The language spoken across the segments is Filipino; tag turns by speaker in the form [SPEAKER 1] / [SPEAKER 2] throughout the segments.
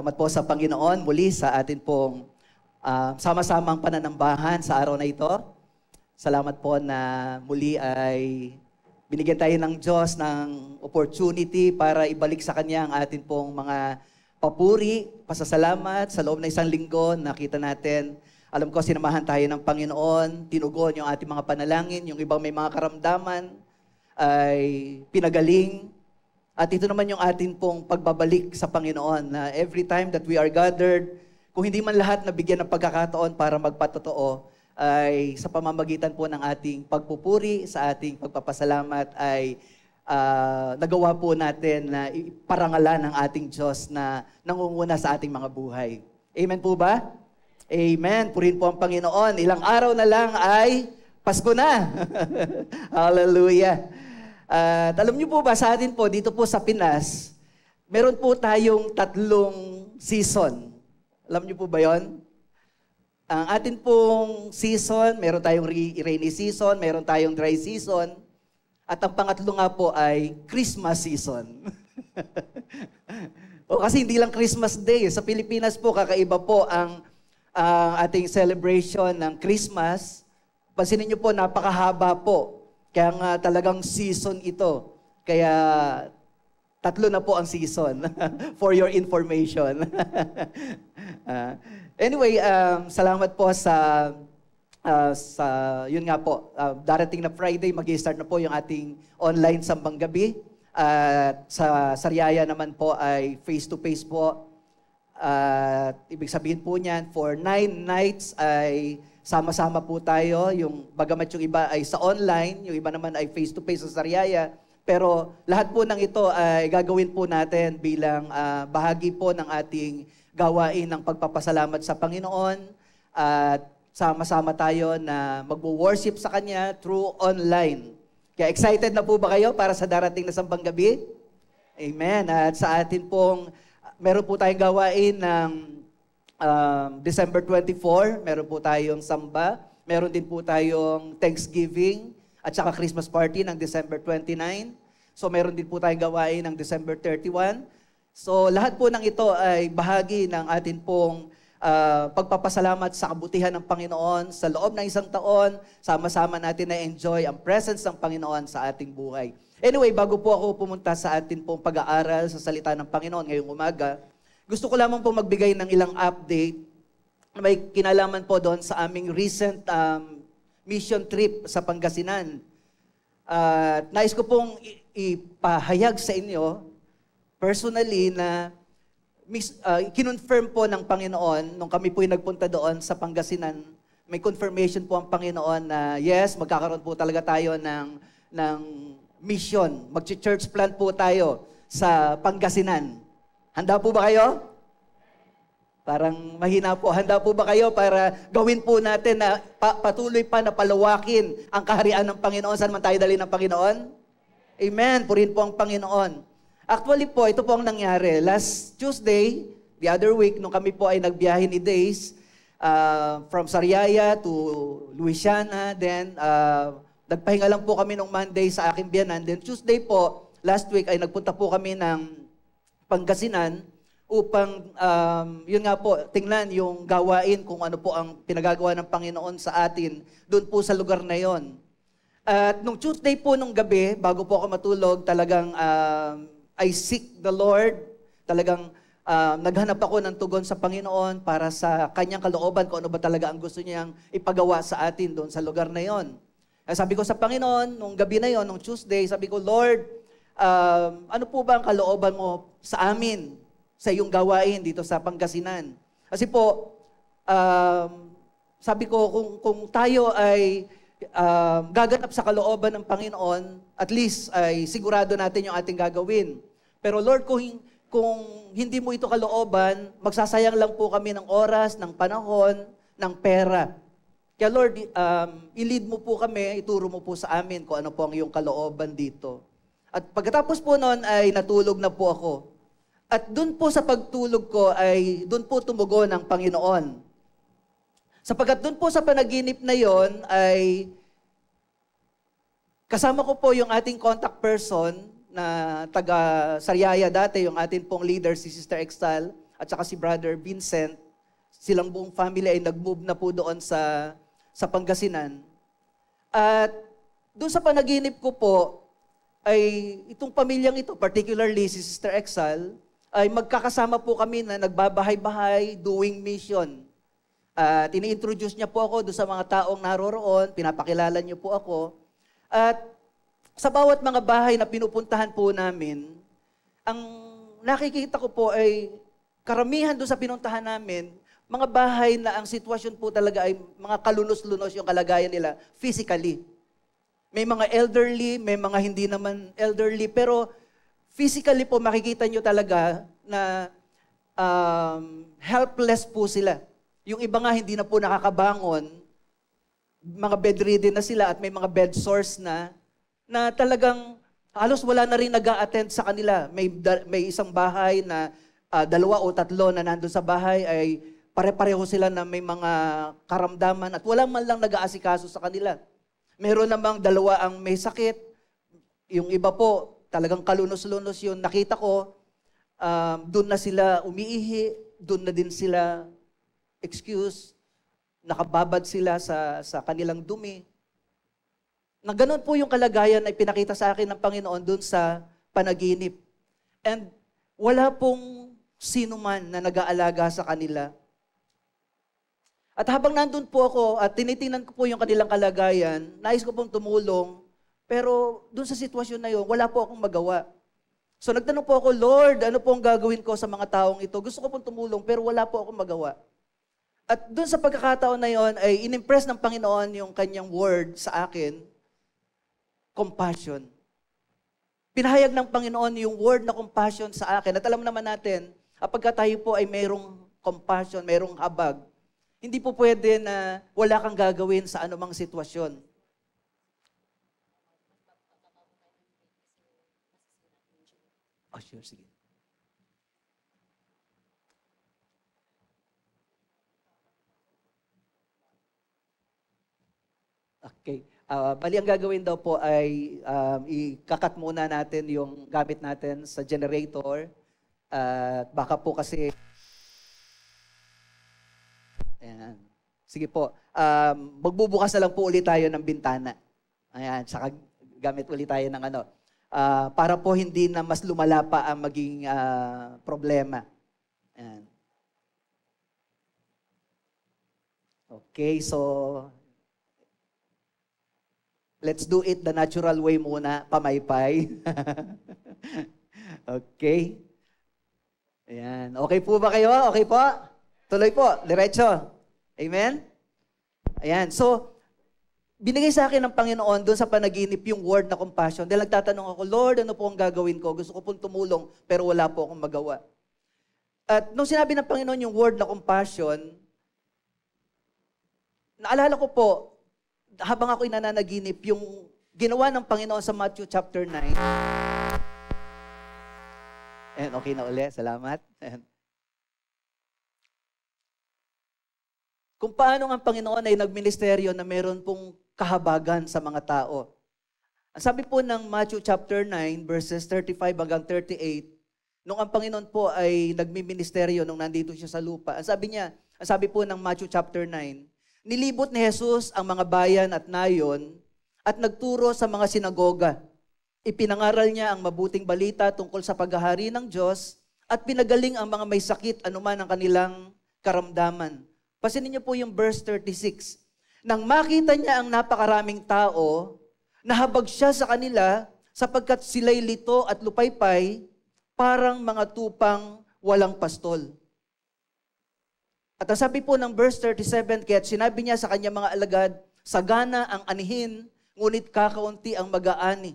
[SPEAKER 1] Salamat po sa Panginoon muli sa atin pong uh, sama-samang pananambahan sa araw na ito. Salamat po na muli ay binigyan tayo ng Diyos ng opportunity para ibalik sa Kanya ang atin pong mga papuri, pasasalamat sa loob ng isang linggo. Nakita natin, alam ko sinamahan tayo ng Panginoon, tinugon yung ating mga panalangin, yung ibang may mga karamdaman ay pinagaling, at ito naman yung atin pong pagbabalik sa Panginoon na every time that we are gathered, kung hindi man lahat nabigyan ng pagkakataon para magpatotoo, ay sa pamamagitan po ng ating pagpupuri, sa ating pagpapasalamat ay uh, nagawa po natin na iparangalan ng ating Diyos na nangunguna sa ating mga buhay. Amen po ba? Amen. Purin po ang Panginoon. Ilang araw na lang ay Pasko na. Hallelujah. At alam niyo po ba sa atin po, dito po sa Pinas, meron po tayong tatlong season. Alam niyo po ba yon? Ang atin pong season, meron tayong rainy season, meron tayong dry season, at ang pangatlo nga po ay Christmas season. o kasi hindi lang Christmas Day. Sa Pilipinas po, kakaiba po ang uh, ating celebration ng Christmas. Pansinin niyo po, napakahaba po kaya nga talagang season ito. Kaya tatlo na po ang season for your information. uh, anyway, um, salamat po sa uh, sa yun nga po. Uh, darating na Friday magi-start na po yung ating online sambang gabi. At uh, sa Sariaya naman po ay face-to-face po. At uh, ibig sabihin po niyan, for nine nights ay Sama-sama po tayo, yung bagamat yung iba ay sa online, yung iba naman ay face-to-face sa Sariaya, pero lahat po ng ito ay gagawin po natin bilang uh, bahagi po ng ating gawain ng pagpapasalamat sa Panginoon at sama-sama tayo na magwo-worship sa Kanya through online. Kaya excited na po ba kayo para sa darating na sambang gabi? Amen. At sa atin pong, meron po tayong gawain ng um, December 24, meron po tayong samba. Meron din po tayong Thanksgiving at saka Christmas party ng December 29. So meron din po tayong gawain ng December 31. So lahat po ng ito ay bahagi ng atin pong uh, pagpapasalamat sa kabutihan ng Panginoon sa loob ng isang taon. Sama-sama natin na enjoy ang presence ng Panginoon sa ating buhay. Anyway, bago po ako pumunta sa atin pong pag-aaral sa salita ng Panginoon ngayong umaga, gusto ko lamang po magbigay ng ilang update na may kinalaman po doon sa aming recent um, mission trip sa Pangasinan. Uh, nais ko pong ipahayag sa inyo personally na uh, kinonfirm po ng Panginoon nung kami po'y nagpunta doon sa Pangasinan, may confirmation po ang Panginoon na yes, magkakaroon po talaga tayo ng, ng mission. Mag-church plant po tayo sa Pangasinan. Handa po ba kayo? Parang mahina po. Handa po ba kayo para gawin po natin na pa- patuloy pa na palawakin ang kaharian ng Panginoon? Saan man tayo dali ng Panginoon? Amen. Purin po ang Panginoon. Actually po, ito po ang nangyari. Last Tuesday, the other week, nung kami po ay nagbiyahe ni Days, uh, from Sariaya to Louisiana, then uh, nagpahinga lang po kami nung Monday sa aking biyanan. Then Tuesday po, last week ay nagpunta po kami ng Pangasinan upang, um, yun nga po, tingnan yung gawain kung ano po ang pinagagawa ng Panginoon sa atin doon po sa lugar na yon. At nung Tuesday po nung gabi, bago po ako matulog, talagang uh, I seek the Lord. Talagang uh, naghanap ako ng tugon sa Panginoon para sa kanyang kalooban kung ano ba talaga ang gusto niyang ipagawa sa atin doon sa lugar na yon. Sabi ko sa Panginoon, nung gabi na yon, nung Tuesday, sabi ko, Lord, um, ano po ba ang kalooban mo sa amin, sa iyong gawain dito sa Pangasinan? Kasi po, um, sabi ko, kung, kung tayo ay uh, gaganap sa kalooban ng Panginoon, at least ay sigurado natin yung ating gagawin. Pero Lord, kung, kung hindi mo ito kalooban, magsasayang lang po kami ng oras, ng panahon, ng pera. Kaya Lord, um, ilid mo po kami, ituro mo po sa amin kung ano po ang iyong kalooban dito. At pagkatapos po noon ay natulog na po ako. At doon po sa pagtulog ko ay doon po tumugon ang Panginoon. Sapagat doon po sa panaginip na yon ay kasama ko po yung ating contact person na taga Sariaya dati, yung ating pong leader si Sister Extal at saka si Brother Vincent. Silang buong family ay nag-move na po doon sa, sa Pangasinan. At doon sa panaginip ko po, ay itong pamilyang ito, particularly si Sister Exile, ay magkakasama po kami na nagbabahay-bahay doing mission. At ini-introduce niya po ako doon sa mga taong naroroon, pinapakilala niyo po ako. At sa bawat mga bahay na pinupuntahan po namin, ang nakikita ko po ay karamihan doon sa pinuntahan namin, mga bahay na ang sitwasyon po talaga ay mga kalunos-lunos yung kalagayan nila physically. May mga elderly, may mga hindi naman elderly, pero physically po makikita nyo talaga na um, helpless po sila. Yung iba nga hindi na po nakakabangon, mga bedridden na sila at may mga bed sores na, na talagang halos wala na rin nag attend sa kanila. May, may isang bahay na uh, dalawa o tatlo na nandun sa bahay ay pare-pareho sila na may mga karamdaman at walang man lang nag-aasikaso sa kanila. Meron namang dalawa ang may sakit. Yung iba po, talagang kalunos-lunos yun. Nakita ko, um, doon na sila umiihi, doon na din sila excuse, nakababad sila sa, sa kanilang dumi. Na ganun po yung kalagayan ay pinakita sa akin ng Panginoon doon sa panaginip. And wala pong sino man na nag-aalaga sa kanila. At habang nandun po ako at tinitingnan ko po yung kanilang kalagayan, nais ko pong tumulong, pero dun sa sitwasyon na yun, wala po akong magawa. So nagtanong po ako, Lord, ano po ang gagawin ko sa mga taong ito? Gusto ko pong tumulong, pero wala po akong magawa. At dun sa pagkakataon na yon ay inimpress ng Panginoon yung kanyang word sa akin, compassion. Pinahayag ng Panginoon yung word na compassion sa akin. At alam naman natin, kapag tayo po ay mayroong compassion, mayroong habag, hindi po pwede na wala kang gagawin sa anumang sitwasyon. Oh, sure, sige. Okay. Uh, bali, ang gagawin daw po ay um, ikakat muna natin yung gamit natin sa generator. Uh, baka po kasi Ayan. Sige po. Um, magbubukas na lang po ulit tayo ng bintana. Ayan, saka gamit ulit tayo ng ano. Uh, para po hindi na mas lumala pa ang maging uh, problema. Ayan. Okay, so let's do it the natural way muna, pamaypay. okay. Ayan. Okay po ba kayo? Okay po? Tuloy po, diretso. Amen? Ayan. So, binigay sa akin ng Panginoon doon sa panaginip yung word na compassion. Dahil nagtatanong ako, Lord, ano po ang gagawin ko? Gusto ko pong tumulong, pero wala po akong magawa. At nung sinabi ng Panginoon yung word na compassion, naalala ko po, habang ako'y nananaginip, yung ginawa ng Panginoon sa Matthew chapter 9. And okay na uli, salamat. And Kung paano ang Panginoon ay nagministeryo na meron pong kahabagan sa mga tao. Ang sabi po ng Matthew chapter 9 verses 35 hanggang 38, nung ang Panginoon po ay nagmiministeryo nung nandito siya sa lupa. Ang sabi niya, ang sabi po ng Matthew chapter 9, nilibot ni Jesus ang mga bayan at nayon at nagturo sa mga sinagoga. Ipinangaral niya ang mabuting balita tungkol sa paghahari ng Diyos at pinagaling ang mga may sakit anuman ang kanilang karamdaman. Pasinin niyo po yung verse 36. Nang makita niya ang napakaraming tao, nahabag siya sa kanila sapagkat sila'y lito at lupaypay parang mga tupang walang pastol. At ang sabi po ng verse 37, kaya't sinabi niya sa kanyang mga alagad, Sagana ang anihin, ngunit kakaunti ang mag-aani.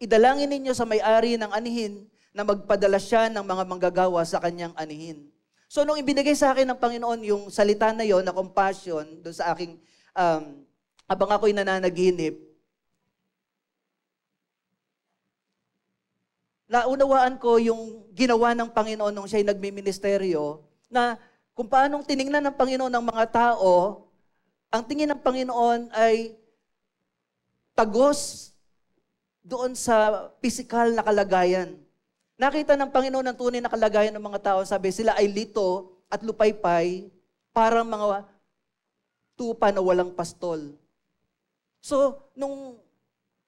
[SPEAKER 1] Idalangin ninyo sa may-ari ng anihin na magpadala siya ng mga manggagawa sa kanyang anihin. So nung ibinigay sa akin ng Panginoon yung salita na yon na compassion doon sa aking, um, abang ako'y nananaginip, naunawaan ko yung ginawa ng Panginoon nung siya'y nagmiministeryo na kung paanong tiningnan ng Panginoon ng mga tao, ang tingin ng Panginoon ay tagos doon sa physical na kalagayan Nakita ng Panginoon ang tunay na kalagayan ng mga tao. Sabi, sila ay lito at lupaypay parang mga tupa na walang pastol. So, nung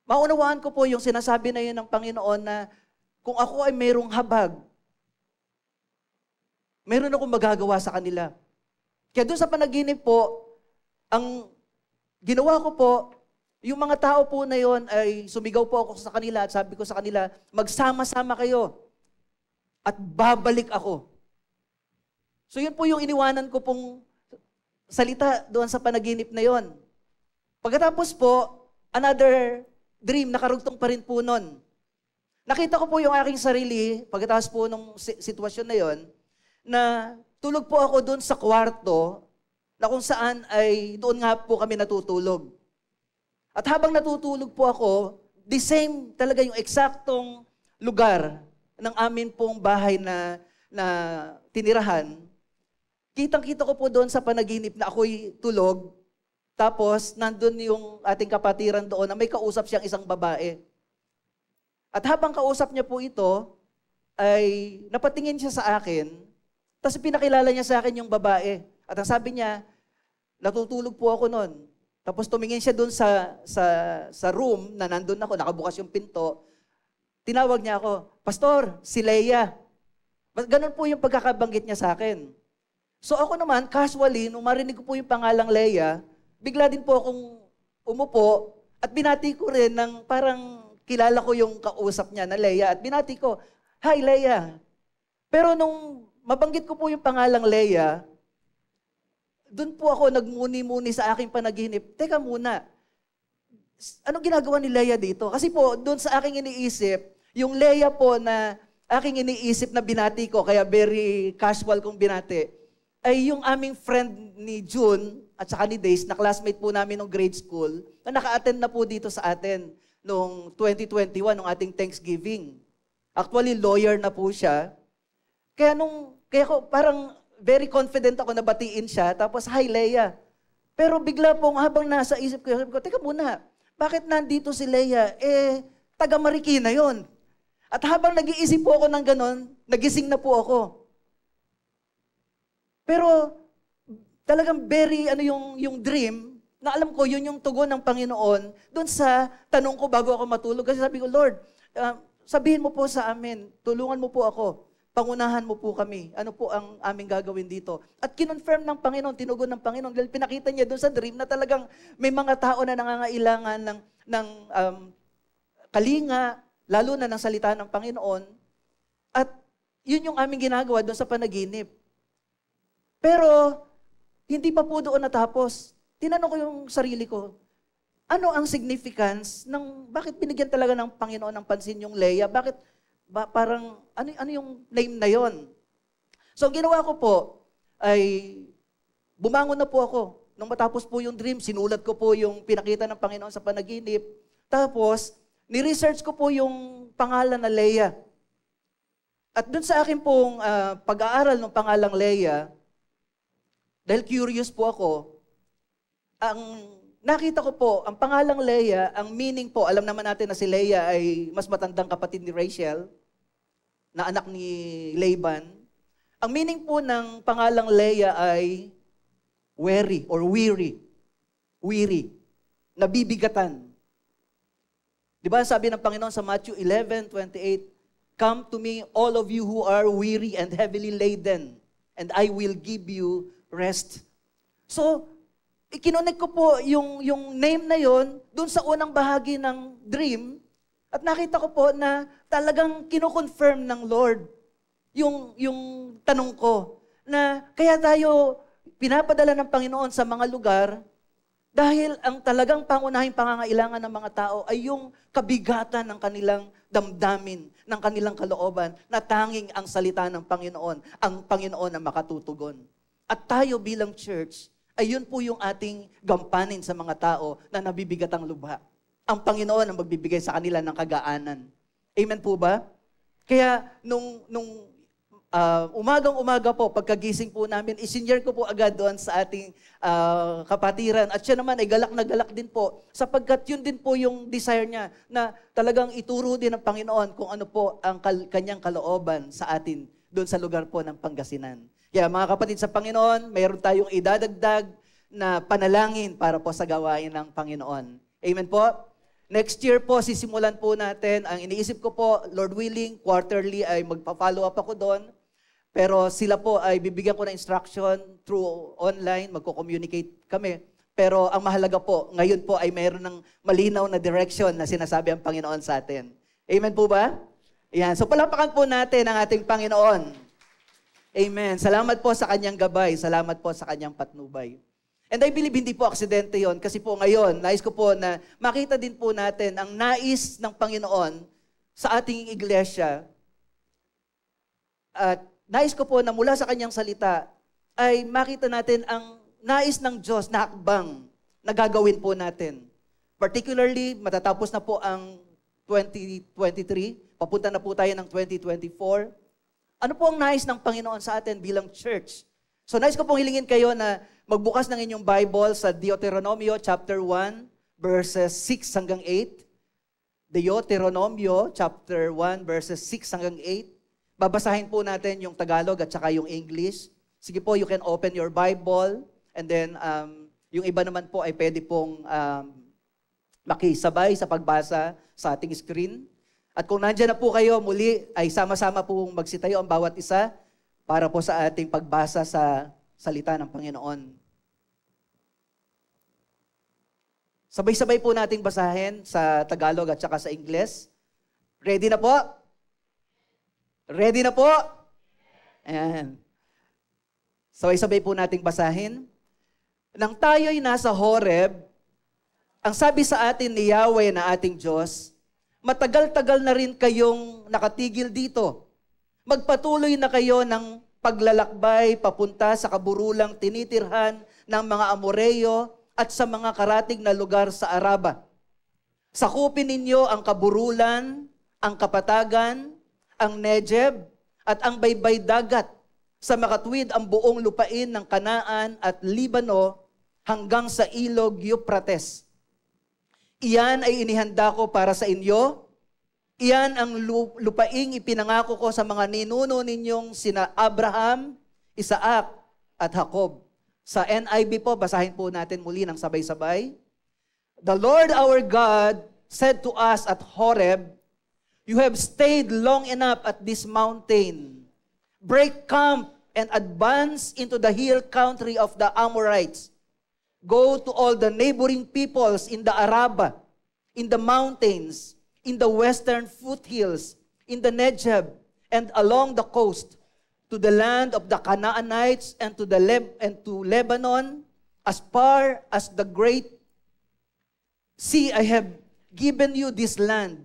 [SPEAKER 1] maunawaan ko po yung sinasabi na yun ng Panginoon na kung ako ay mayroong habag, meron akong magagawa sa kanila. Kaya doon sa panaginip po, ang ginawa ko po, yung mga tao po na yon ay sumigaw po ako sa kanila at sabi ko sa kanila, magsama-sama kayo at babalik ako. So yun po yung iniwanan ko pong salita doon sa panaginip na yon. Pagkatapos po, another dream, nakarugtong pa rin po noon. Nakita ko po yung aking sarili, pagkatapos po nung sitwasyon na yon, na tulog po ako doon sa kwarto na kung saan ay doon nga po kami natutulog. At habang natutulog po ako, the same talaga yung eksaktong lugar ng amin pong bahay na, na tinirahan, kitang-kita ko po doon sa panaginip na ako'y tulog, tapos nandun yung ating kapatiran doon na may kausap siyang isang babae. At habang kausap niya po ito, ay napatingin siya sa akin, tapos pinakilala niya sa akin yung babae. At ang sabi niya, natutulog po ako noon. Tapos tumingin siya doon sa, sa, sa room na nandun ako, nakabukas yung pinto, Tinawag niya ako, Pastor, si Leia. Ganun po yung pagkakabanggit niya sa akin. So ako naman, casually, nung marinig ko po yung pangalang Leia, bigla din po akong umupo at binati ko rin ng parang kilala ko yung kausap niya na Leia at binati ko, Hi Leia! Pero nung mabanggit ko po yung pangalang Leia, doon po ako nagmuni-muni sa aking panaginip, Teka muna, ano ginagawa ni Leia dito? Kasi po, doon sa aking iniisip, yung Leia po na aking iniisip na binati ko, kaya very casual kong binati, ay yung aming friend ni June at saka ni Days, na classmate po namin nung grade school, na naka-attend na po dito sa atin noong 2021, nung ating Thanksgiving. Actually, lawyer na po siya. Kaya nung, kaya ko parang very confident ako na batiin siya, tapos, Hi, Leia. Pero bigla pong habang nasa isip ko, sabi ko, teka muna, bakit nandito si Leia? Eh, taga Marikina yon. At habang nag-iisip po ako ng ganon, nagising na po ako. Pero talagang very ano yung, yung dream, na alam ko yun yung tugon ng Panginoon doon sa tanong ko bago ako matulog. Kasi sabi ko, Lord, uh, sabihin mo po sa amin, tulungan mo po ako. Pangunahan mo po kami. Ano po ang aming gagawin dito? At kinonfirm ng Panginoon, tinugon ng Panginoon. Dahil pinakita niya doon sa dream na talagang may mga tao na nangangailangan ng, ng um, kalinga, lalo na ng salita ng Panginoon. At yun yung aming ginagawa doon sa panaginip. Pero, hindi pa po doon natapos. Tinanong ko yung sarili ko, ano ang significance ng bakit binigyan talaga ng Panginoon ng pansin yung Leia? Bakit ba, parang, ano, ano yung name na yon? So, ginawa ko po, ay, bumangon na po ako. Nung matapos po yung dream, sinulat ko po yung pinakita ng Panginoon sa panaginip. Tapos, ni-research ko po yung pangalan na Leia. At dun sa akin pong uh, pag-aaral ng pangalang Leia, dahil curious po ako, ang Nakita ko po, ang pangalang Leia, ang meaning po, alam naman natin na si Leia ay mas matandang kapatid ni Rachel, na anak ni Laban. Ang meaning po ng pangalang Leia ay weary or weary. Weary. Nabibigatan. Di ba sabi ng Panginoon sa Matthew 11:28, Come to me, all of you who are weary and heavily laden, and I will give you rest. So, ikinonek ko po yung, yung name na yon doon sa unang bahagi ng dream at nakita ko po na talagang kinoconfirm ng Lord yung, yung tanong ko na kaya tayo pinapadala ng Panginoon sa mga lugar dahil ang talagang pangunahing pangangailangan ng mga tao ay yung kabigatan ng kanilang damdamin, ng kanilang kalooban, na tanging ang salita ng Panginoon, ang Panginoon na makatutugon. At tayo bilang church, Ayun po yung ating gampanin sa mga tao na nabibigat ang lubha. Ang Panginoon ang magbibigay sa kanila ng kagaanan. Amen po ba? Kaya nung, nung uh, ah, umagang-umaga po, pagkagising po namin, isinyer ko po agad doon sa ating uh, kapatiran. At siya naman ay galak na galak din po sapagkat yun din po yung desire niya na talagang ituro din ng Panginoon kung ano po ang kal- kanyang kalooban sa atin doon sa lugar po ng Pangasinan. Kaya mga kapatid sa Panginoon, mayroon tayong idadagdag na panalangin para po sa gawain ng Panginoon. Amen po? Next year po, sisimulan po natin. Ang iniisip ko po, Lord willing, quarterly ay magpa-follow up ako doon. Pero sila po ay bibigyan ko ng instruction through online, magko-communicate kami. Pero ang mahalaga po, ngayon po ay mayroon ng malinaw na direction na sinasabi ang Panginoon sa atin. Amen po ba? Yan. So palapakan po natin ang ating Panginoon. Amen. Salamat po sa kanyang gabay. Salamat po sa kanyang patnubay. And I believe hindi po aksidente yon kasi po ngayon, nais ko po na makita din po natin ang nais ng Panginoon sa ating iglesia. At nais ko po na mula sa kanyang salita ay makita natin ang nais ng Diyos na hakbang na gagawin po natin. Particularly, matatapos na po ang 2023, papunta na po tayo ng 2024. Ano po ang nais ng Panginoon sa atin bilang church? So nais ko pong hilingin kayo na magbukas ng inyong Bible sa Deuteronomio chapter 1 verses 6 hanggang 8. Deuteronomio chapter 1 verses 6 hanggang 8. Babasahin po natin yung Tagalog at saka yung English. Sige po, you can open your Bible and then um, yung iba naman po ay pwede pong um, makisabay sa pagbasa sa ating screen. At kung nandiyan na po kayo, muli ay sama-sama pong magsitayo ang bawat isa para po sa ating pagbasa sa salita ng Panginoon. Sabay-sabay po nating basahin sa Tagalog at saka sa Ingles. Ready na po? Ready na po? Ayan. Sabay-sabay po nating basahin. Nang tayo'y nasa Horeb, ang sabi sa atin ni Yahweh na ating Diyos, matagal-tagal na rin kayong nakatigil dito. Magpatuloy na kayo ng paglalakbay papunta sa kaburulang tinitirhan ng mga Amoreyo at sa mga karating na lugar sa Araba. Sakupin ninyo ang kaburulan, ang kapatagan, ang Negev at ang baybay dagat sa makatwid ang buong lupain ng Kanaan at Libano hanggang sa ilog Euphrates Iyan ay inihanda ko para sa inyo. Iyan ang lupaing ipinangako ko sa mga ninuno ninyong sina Abraham, Isaac, at Jacob. Sa NIV po, basahin po natin muli ng sabay-sabay. The Lord our God said to us at Horeb, You have stayed long enough at this mountain. Break camp and advance into the hill country of the Amorites. Go to all the neighboring peoples in the Araba, in the mountains, in the western foothills, in the Negev, and along the coast, to the land of the Canaanites and to the Leb- and to Lebanon, as far as the great See, I have given you this land.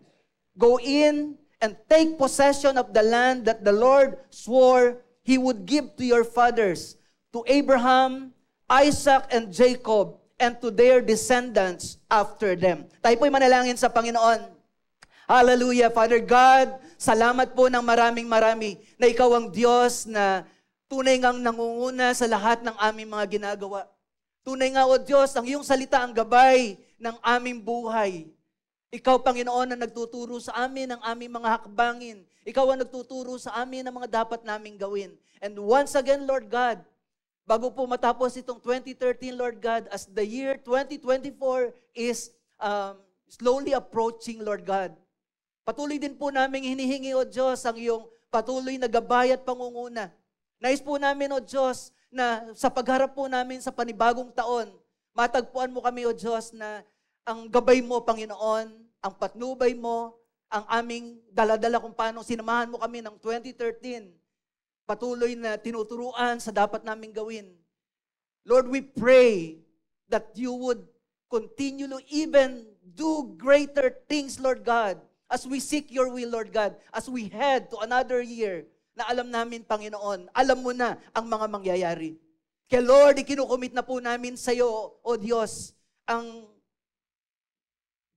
[SPEAKER 1] Go in and take possession of the land that the Lord swore he would give to your fathers, to Abraham, Isaac and Jacob, and to their descendants after them. Tayo po'y manalangin sa Panginoon. Hallelujah, Father God, salamat po ng maraming marami na ikaw ang Diyos na tunay ngang nangunguna sa lahat ng aming mga ginagawa. Tunay nga, O Diyos, ang iyong salita ang gabay ng aming buhay. Ikaw, Panginoon, ang nagtuturo sa amin ng aming mga hakbangin. Ikaw ang nagtuturo sa amin ng mga dapat naming gawin. And once again, Lord God, bago po matapos itong 2013, Lord God, as the year 2024 is um, slowly approaching, Lord God. Patuloy din po namin hinihingi, O Diyos, ang iyong patuloy na gabay at pangunguna. Nais po namin, O Diyos, na sa pagharap po namin sa panibagong taon, matagpuan mo kami, O Diyos, na ang gabay mo, Panginoon, ang patnubay mo, ang aming daladala kung paano sinamahan mo kami ng 2013 patuloy na tinuturuan sa dapat naming gawin. Lord, we pray that you would continue to even do greater things, Lord God, as we seek your will, Lord God, as we head to another year na alam namin, Panginoon, alam mo na ang mga mangyayari. Kaya Lord, ikinukumit na po namin sa iyo, O Diyos, ang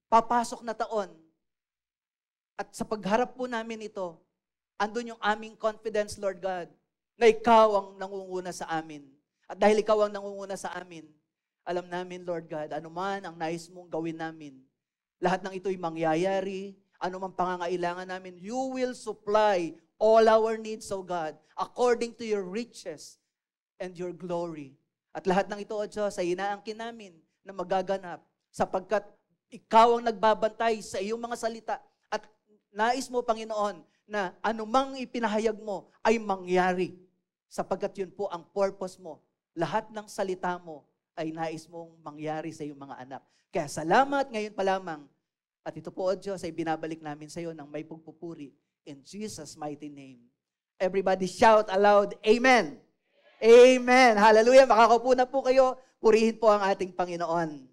[SPEAKER 1] papasok na taon. At sa pagharap po namin ito, andun yung aming confidence, Lord God, na Ikaw ang nangunguna sa amin. At dahil Ikaw ang nangunguna sa amin, alam namin, Lord God, anuman ang nais mong gawin namin, lahat ng ito'y mangyayari, anumang pangangailangan namin, You will supply all our needs, O God, according to Your riches and Your glory. At lahat ng ito, O Diyos, ay inaangkin namin na magaganap sapagkat ikaw ang nagbabantay sa iyong mga salita at nais mo, Panginoon, na anumang ipinahayag mo ay mangyari sapagkat yun po ang purpose mo. Lahat ng salita mo ay nais mong mangyari sa iyong mga anak. Kaya salamat ngayon pa lamang. At ito po, O Diyos, ay binabalik namin sa iyo ng may pagpupuri in Jesus' mighty name. Everybody shout aloud, Amen! Amen! Hallelujah! Makakaupo na po kayo. Purihin po ang ating Panginoon.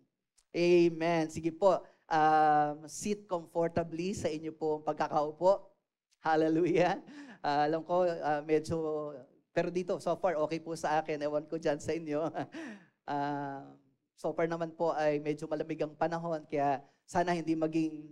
[SPEAKER 1] Amen. Sige po, uh, um, sit comfortably sa inyo po ang pagkakaupo. Hallelujah. Uh, alam ko, uh, medyo, pero dito, so far, okay po sa akin. Ewan ko dyan sa inyo. uh, so far naman po ay medyo malamig ang panahon, kaya sana hindi maging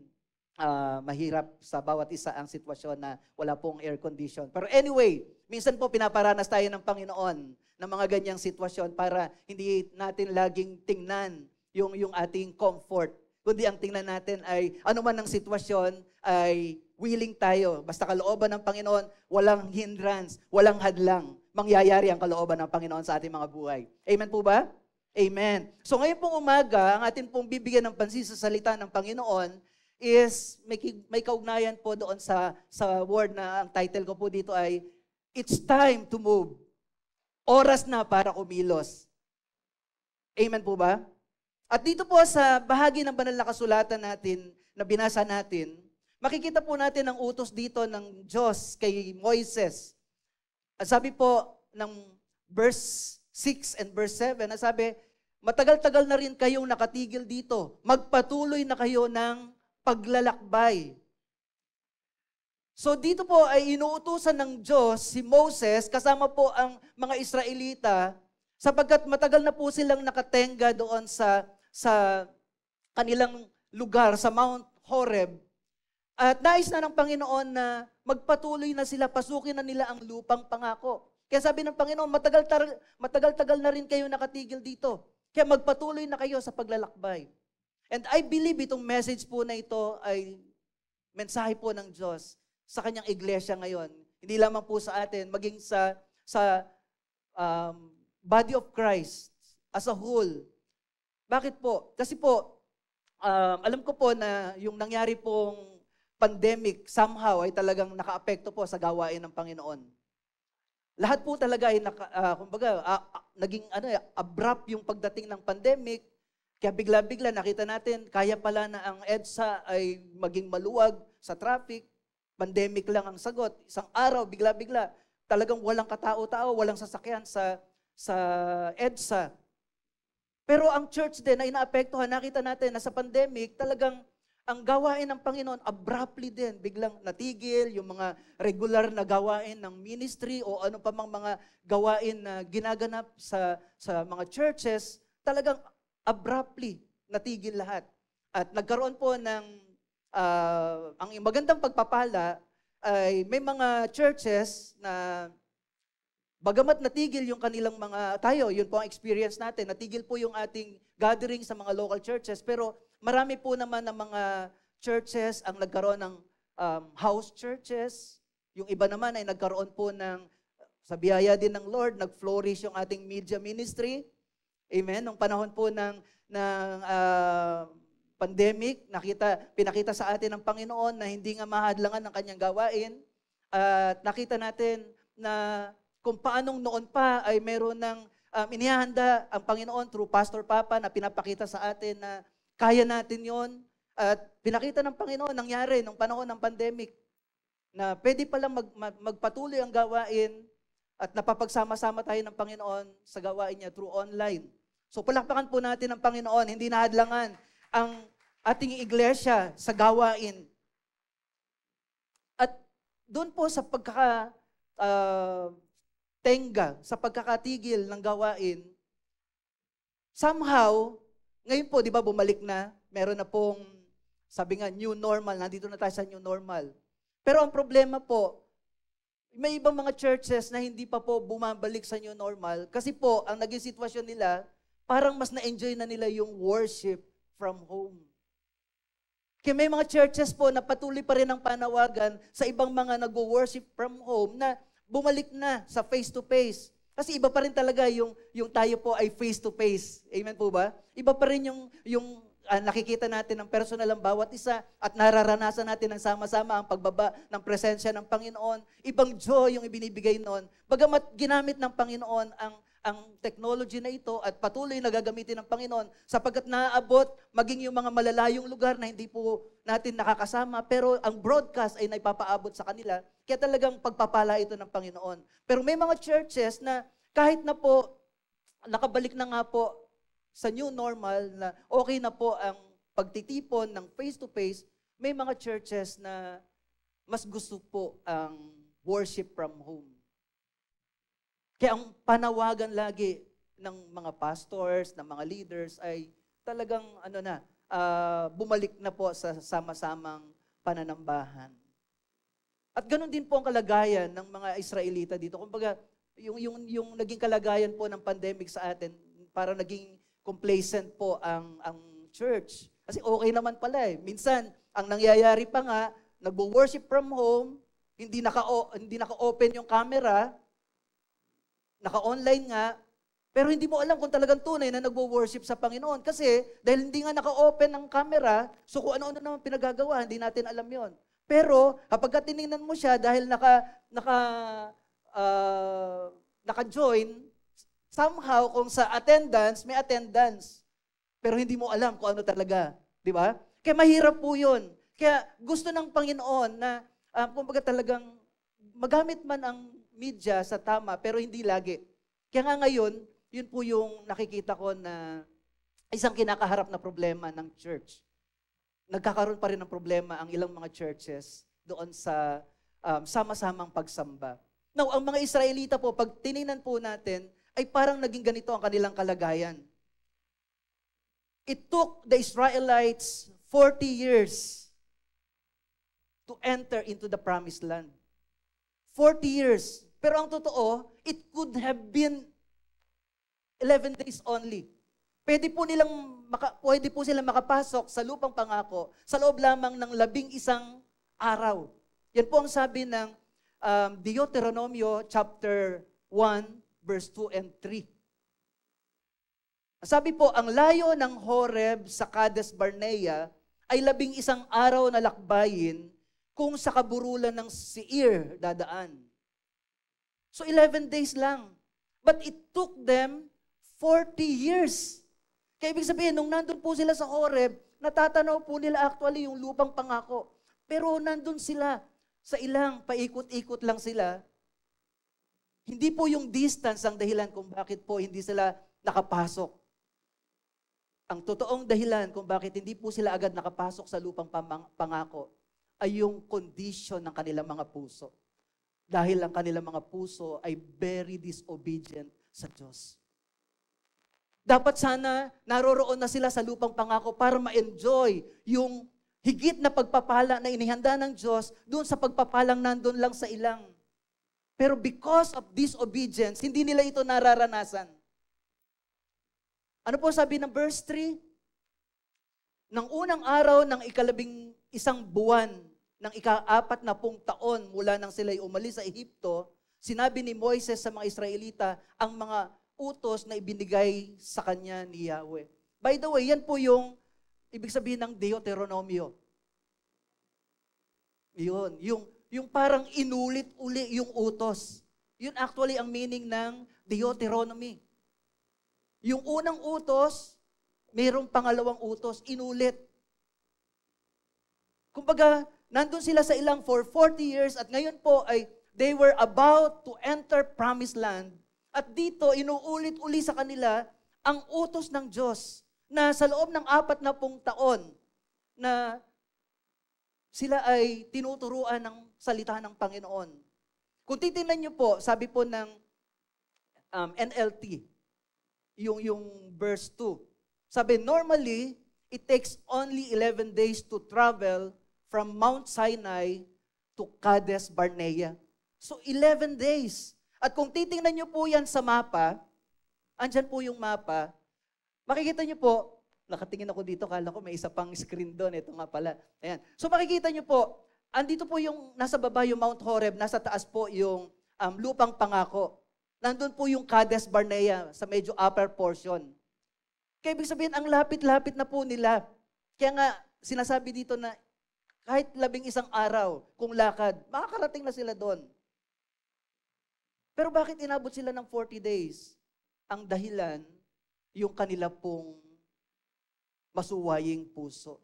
[SPEAKER 1] uh, mahirap sa bawat isa ang sitwasyon na wala pong air condition. Pero anyway, minsan po pinaparanas tayo ng Panginoon ng mga ganyang sitwasyon para hindi natin laging tingnan yung, yung ating comfort, kundi ang tingnan natin ay anuman man ang sitwasyon ay willing tayo. Basta kalooban ng Panginoon, walang hindrance, walang hadlang. Mangyayari ang kalooban ng Panginoon sa ating mga buhay. Amen po ba? Amen. So ngayon pong umaga, ang atin pong bibigyan ng pansin sa salita ng Panginoon is may, may kaugnayan po doon sa, sa word na ang title ko po dito ay It's time to move. Oras na para kumilos. Amen po ba? At dito po sa bahagi ng banal na kasulatan natin na binasa natin, Makikita po natin ang utos dito ng Diyos kay Moises. Sabi po ng verse 6 and verse 7, sabi, matagal-tagal na rin kayong nakatigil dito. Magpatuloy na kayo ng paglalakbay. So dito po ay inuutusan ng Diyos si Moses kasama po ang mga Israelita sapagkat matagal na po silang nakatenga doon sa sa kanilang lugar sa Mount Horeb at nais na ng Panginoon na magpatuloy na sila, pasukin na nila ang lupang pangako. Kaya sabi ng Panginoon, matagal-tagal matagal, na rin kayo nakatigil dito. Kaya magpatuloy na kayo sa paglalakbay. And I believe itong message po na ito ay mensahe po ng Diyos sa kanyang iglesia ngayon. Hindi lamang po sa atin, maging sa sa um, body of Christ as a whole. Bakit po? Kasi po, um, alam ko po na yung nangyari pong pandemic somehow ay talagang nakaapekto po sa gawain ng Panginoon. Lahat po talaga ay naka, uh, kumbaga, uh, uh, naging ano, eh, abrupt yung pagdating ng pandemic. Kaya bigla-bigla nakita natin, kaya pala na ang EDSA ay maging maluwag sa traffic. Pandemic lang ang sagot. Isang araw, bigla-bigla, talagang walang katao-tao, walang sasakyan sa, sa EDSA. Pero ang church din ay naapektuhan. Nakita natin na sa pandemic, talagang ang gawain ng Panginoon, abruptly din, biglang natigil yung mga regular na gawain ng ministry o ano pa mang mga gawain na ginaganap sa, sa mga churches, talagang abruptly natigil lahat. At nagkaroon po ng, uh, ang magandang pagpapala ay may mga churches na Bagamat natigil yung kanilang mga tayo, yun po ang experience natin, natigil po yung ating gathering sa mga local churches, pero Marami po naman ng mga churches ang nagkaroon ng um, house churches. Yung iba naman ay nagkaroon po ng, sa biyaya din ng Lord, nag-flourish yung ating media ministry. Amen? Nung panahon po ng, ng uh, pandemic, nakita, pinakita sa atin ng Panginoon na hindi nga mahadlangan ng kanyang gawain. At uh, nakita natin na kung paanong noon pa ay meron ng um, inihahanda ang Panginoon through Pastor Papa na pinapakita sa atin na kaya natin yon At pinakita ng Panginoon, nangyari nung panahon ng pandemic, na pwede palang mag, mag, magpatuloy ang gawain at napapagsama-sama tayo ng Panginoon sa gawain niya through online. So palakpakan po natin ang Panginoon, hindi nahadlangan ang ating iglesia sa gawain. At doon po sa pagkaka uh, ah, tenga, sa pagkakatigil ng gawain, somehow, ngayon po, di ba, bumalik na, meron na pong, sabi nga, new normal, nandito na tayo sa new normal. Pero ang problema po, may ibang mga churches na hindi pa po bumabalik sa new normal kasi po, ang naging sitwasyon nila, parang mas na-enjoy na nila yung worship from home. Kaya may mga churches po na patuloy pa rin ang panawagan sa ibang mga nag-worship from home na bumalik na sa face-to-face. Kasi iba pa rin talaga yung, yung tayo po ay face-to-face. Amen po ba? Iba pa rin yung, yung uh, nakikita natin ng personal ang bawat isa at nararanasan natin ng sama-sama ang pagbaba ng presensya ng Panginoon. Ibang joy yung ibinibigay noon. Bagamat ginamit ng Panginoon ang, ang technology na ito at patuloy na gagamitin ng Panginoon sapagkat naaabot maging yung mga malalayong lugar na hindi po natin nakakasama pero ang broadcast ay naipapaabot sa kanila kaya talagang pagpapala ito ng Panginoon. Pero may mga churches na kahit na po nakabalik na nga po sa new normal na okay na po ang pagtitipon ng face-to-face, may mga churches na mas gusto po ang worship from home. Kaya ang panawagan lagi ng mga pastors, ng mga leaders ay talagang ano na, uh, bumalik na po sa sama-samang pananambahan. At ganun din po ang kalagayan ng mga Israelita dito. Kumbaga, yung, yung, yung naging kalagayan po ng pandemic sa atin, para naging complacent po ang, ang church. Kasi okay naman pala eh. Minsan, ang nangyayari pa nga, nagbo-worship from home, hindi naka hindi naka-open yung camera, naka-online nga, pero hindi mo alam kung talagang tunay na nagbo worship sa Panginoon. Kasi dahil hindi nga naka-open ang camera, so kung ano-ano naman pinagagawa, hindi natin alam yon. Pero kapag tiningnan mo siya dahil naka naka uh, naka-join somehow kung sa attendance may attendance pero hindi mo alam kung ano talaga, di ba? Kaya mahirap po 'yun. Kaya gusto ng Panginoon na um, kumbaga talagang magamit man ang media sa tama pero hindi lagi. Kaya nga ngayon, yun po yung nakikita ko na isang kinakaharap na problema ng church nagkakaroon pa rin ng problema ang ilang mga churches doon sa um, sama-samang pagsamba. Now, ang mga Israelita po, pag tiningnan po natin, ay parang naging ganito ang kanilang kalagayan. It took the Israelites 40 years to enter into the promised land. 40 years. Pero ang totoo, it could have been 11 days only. Pwede po nilang maka, pwede po silang makapasok sa lupang pangako sa loob lamang ng labing isang araw. Yan po ang sabi ng um, Deuteronomio chapter 1 verse 2 and 3. Sabi po, ang layo ng Horeb sa Kades Barnea ay labing isang araw na lakbayin kung sa kaburulan ng Seir dadaan. So 11 days lang. But it took them 40 years kaya ibig sabihin, nung nandun po sila sa Horeb, natatanaw po nila actually yung lupang pangako. Pero nandun sila, sa ilang paikot-ikot lang sila. Hindi po yung distance ang dahilan kung bakit po hindi sila nakapasok. Ang totoong dahilan kung bakit hindi po sila agad nakapasok sa lupang pangako ay yung condition ng kanilang mga puso. Dahil ang kanilang mga puso ay very disobedient sa Diyos. Dapat sana naroroon na sila sa lupang pangako para ma-enjoy yung higit na pagpapala na inihanda ng Diyos doon sa pagpapalang nandun lang sa ilang. Pero because of disobedience, hindi nila ito nararanasan. Ano po sabi ng verse 3? Nang unang araw ng ikalabing isang buwan ng ikaapat na pung taon mula nang sila'y umalis sa Ehipto, sinabi ni Moises sa mga Israelita ang mga utos na ibinigay sa kanya ni Yahweh. By the way, yan po yung ibig sabihin ng Deuteronomio. Yun, yung, yung parang inulit-uli yung utos. Yun actually ang meaning ng Deuteronomy. Yung unang utos, mayroong pangalawang utos, inulit. Kumbaga, nandun sila sa ilang for 40 years at ngayon po ay they were about to enter promised land at dito, inuulit-uli sa kanila ang utos ng Diyos na sa loob ng apat na pung taon na sila ay tinuturuan ng salita ng Panginoon. Kung titingnan niyo po, sabi po ng um, NLT, yung, yung verse 2, sabi, normally, it takes only 11 days to travel from Mount Sinai to Kadesh Barnea. So 11 days. At kung titingnan niyo po yan sa mapa, andyan po yung mapa, makikita niyo po, nakatingin ako dito, kala ko may isa pang screen doon, ito nga pala. Ayan. So makikita niyo po, andito po yung nasa baba yung Mount Horeb, nasa taas po yung um, lupang pangako. Nandun po yung Kades Barnea sa medyo upper portion. Kaya ibig sabihin, ang lapit-lapit na po nila. Kaya nga, sinasabi dito na kahit labing isang araw kung lakad, makakarating na sila doon. Pero bakit inabot sila ng 40 days? Ang dahilan, yung kanila pong masuwaying puso.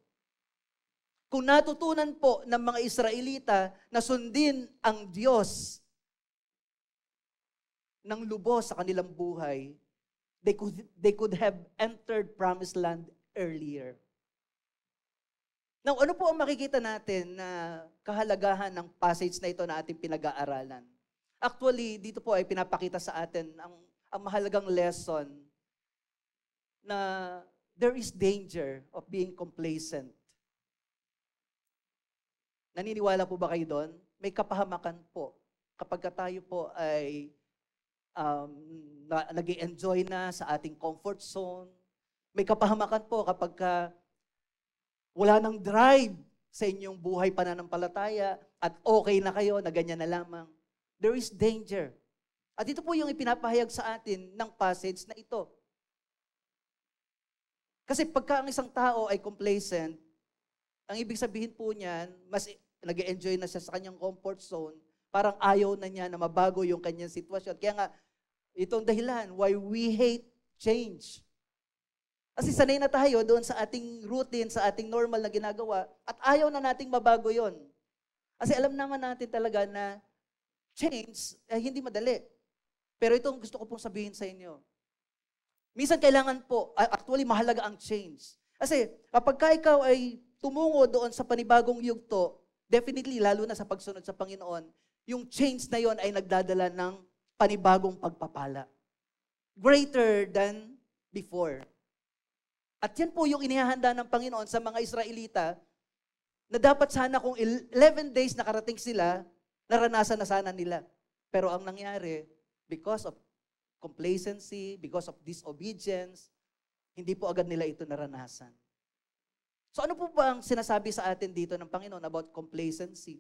[SPEAKER 1] Kung natutunan po ng mga Israelita na sundin ang Diyos ng lubos sa kanilang buhay, they could, they could have entered promised land earlier. Now, ano po ang makikita natin na kahalagahan ng passage na ito na ating pinag-aaralan? Actually, dito po ay pinapakita sa atin ang, ang mahalagang lesson na there is danger of being complacent. Naniniwala po ba kayo doon? May kapahamakan po. Kapag tayo po ay um, na, nag enjoy na sa ating comfort zone, may kapahamakan po kapag ka wala nang drive sa inyong buhay pananampalataya at okay na kayo na ganyan na lamang there is danger. At ito po yung ipinapahayag sa atin ng passage na ito. Kasi pagka ang isang tao ay complacent, ang ibig sabihin po niyan, mas nag enjoy na siya sa kanyang comfort zone, parang ayaw na niya na mabago yung kanyang sitwasyon. Kaya nga, itong dahilan why we hate change. Kasi sanay na tayo doon sa ating routine, sa ating normal na ginagawa, at ayaw na nating mabago yon. Kasi alam naman natin talaga na change, eh, hindi madali. Pero ito ang gusto ko pong sabihin sa inyo. Minsan kailangan po, actually mahalaga ang change. Kasi kapag ka ikaw ay tumungo doon sa panibagong yugto, definitely, lalo na sa pagsunod sa Panginoon, yung change na yon ay nagdadala ng panibagong pagpapala. Greater than before. At yan po yung inihahanda ng Panginoon sa mga Israelita na dapat sana kung 11 days nakarating sila Naranasan na sana nila. Pero ang nangyari, because of complacency, because of disobedience, hindi po agad nila ito naranasan. So ano po ba ang sinasabi sa atin dito ng Panginoon about complacency?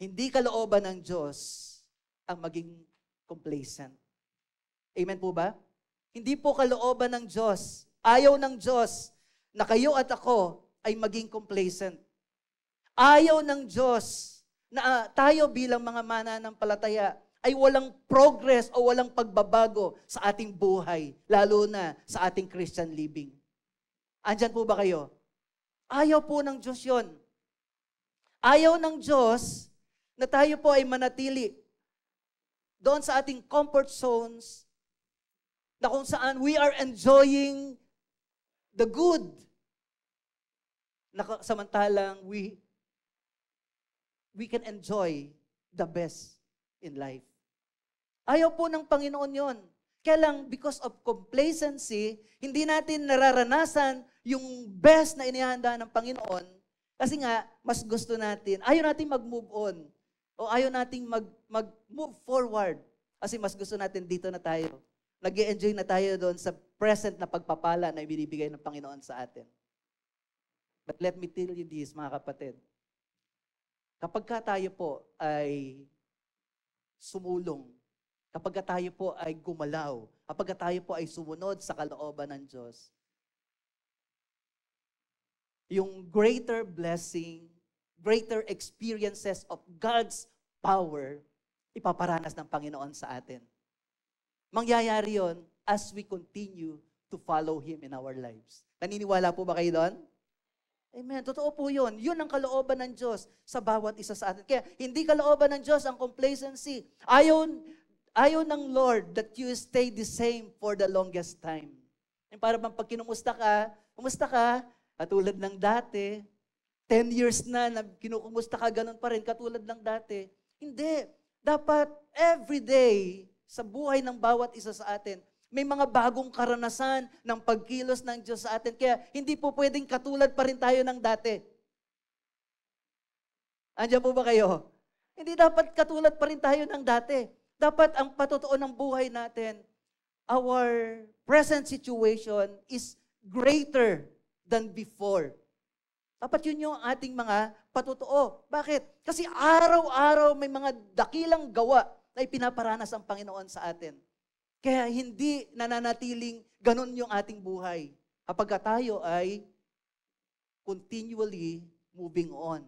[SPEAKER 1] Hindi kalooban ng Diyos ang maging complacent. Amen po ba? Hindi po kalooban ng Diyos. Ayaw ng Diyos na kayo at ako ay maging complacent. Ayaw ng Diyos na uh, tayo bilang mga mananampalataya ay walang progress o walang pagbabago sa ating buhay, lalo na sa ating Christian living. Andyan po ba kayo? Ayaw po ng Diyos yon. Ayaw ng Diyos na tayo po ay manatili doon sa ating comfort zones na kung saan we are enjoying the good na samantalang we we can enjoy the best in life. Ayaw po ng Panginoon yon. Kaya lang, because of complacency, hindi natin nararanasan yung best na inihanda ng Panginoon kasi nga, mas gusto natin, ayaw natin mag-move on o ayaw natin mag, mag-move forward kasi mas gusto natin dito na tayo. nag enjoy na tayo doon sa present na pagpapala na ibinibigay ng Panginoon sa atin. But let me tell you this, mga kapatid. Kapag ka tayo po ay sumulong, kapag ka tayo po ay gumalaw, kapag ka tayo po ay sumunod sa kalooban ng Diyos, yung greater blessing, greater experiences of God's power, ipaparanas ng Panginoon sa atin. Mangyayari yon as we continue to follow Him in our lives. Naniniwala po ba kayo doon? Amen. Totoo po yun. Yun ang kalooban ng Diyos sa bawat isa sa atin. Kaya hindi kalooban ng Diyos ang complacency. Ayaw, ayaw ng Lord that you stay the same for the longest time. Yung para bang pag kinumusta ka, kumusta ka, katulad ng dati, 10 years na, na kinukumusta ka, ganun pa rin, katulad ng dati. Hindi. Dapat every day sa buhay ng bawat isa sa atin, may mga bagong karanasan ng pagkilos ng Diyos sa atin. Kaya hindi po pwedeng katulad pa rin tayo ng dati. Andiyan po ba kayo? Hindi dapat katulad pa rin tayo ng dati. Dapat ang patotoo ng buhay natin, our present situation is greater than before. Dapat yun yung ating mga patotoo. Bakit? Kasi araw-araw may mga dakilang gawa na ipinaparanas ang Panginoon sa atin. Kaya hindi nananatiling ganun yung ating buhay. Kapag tayo ay continually moving on.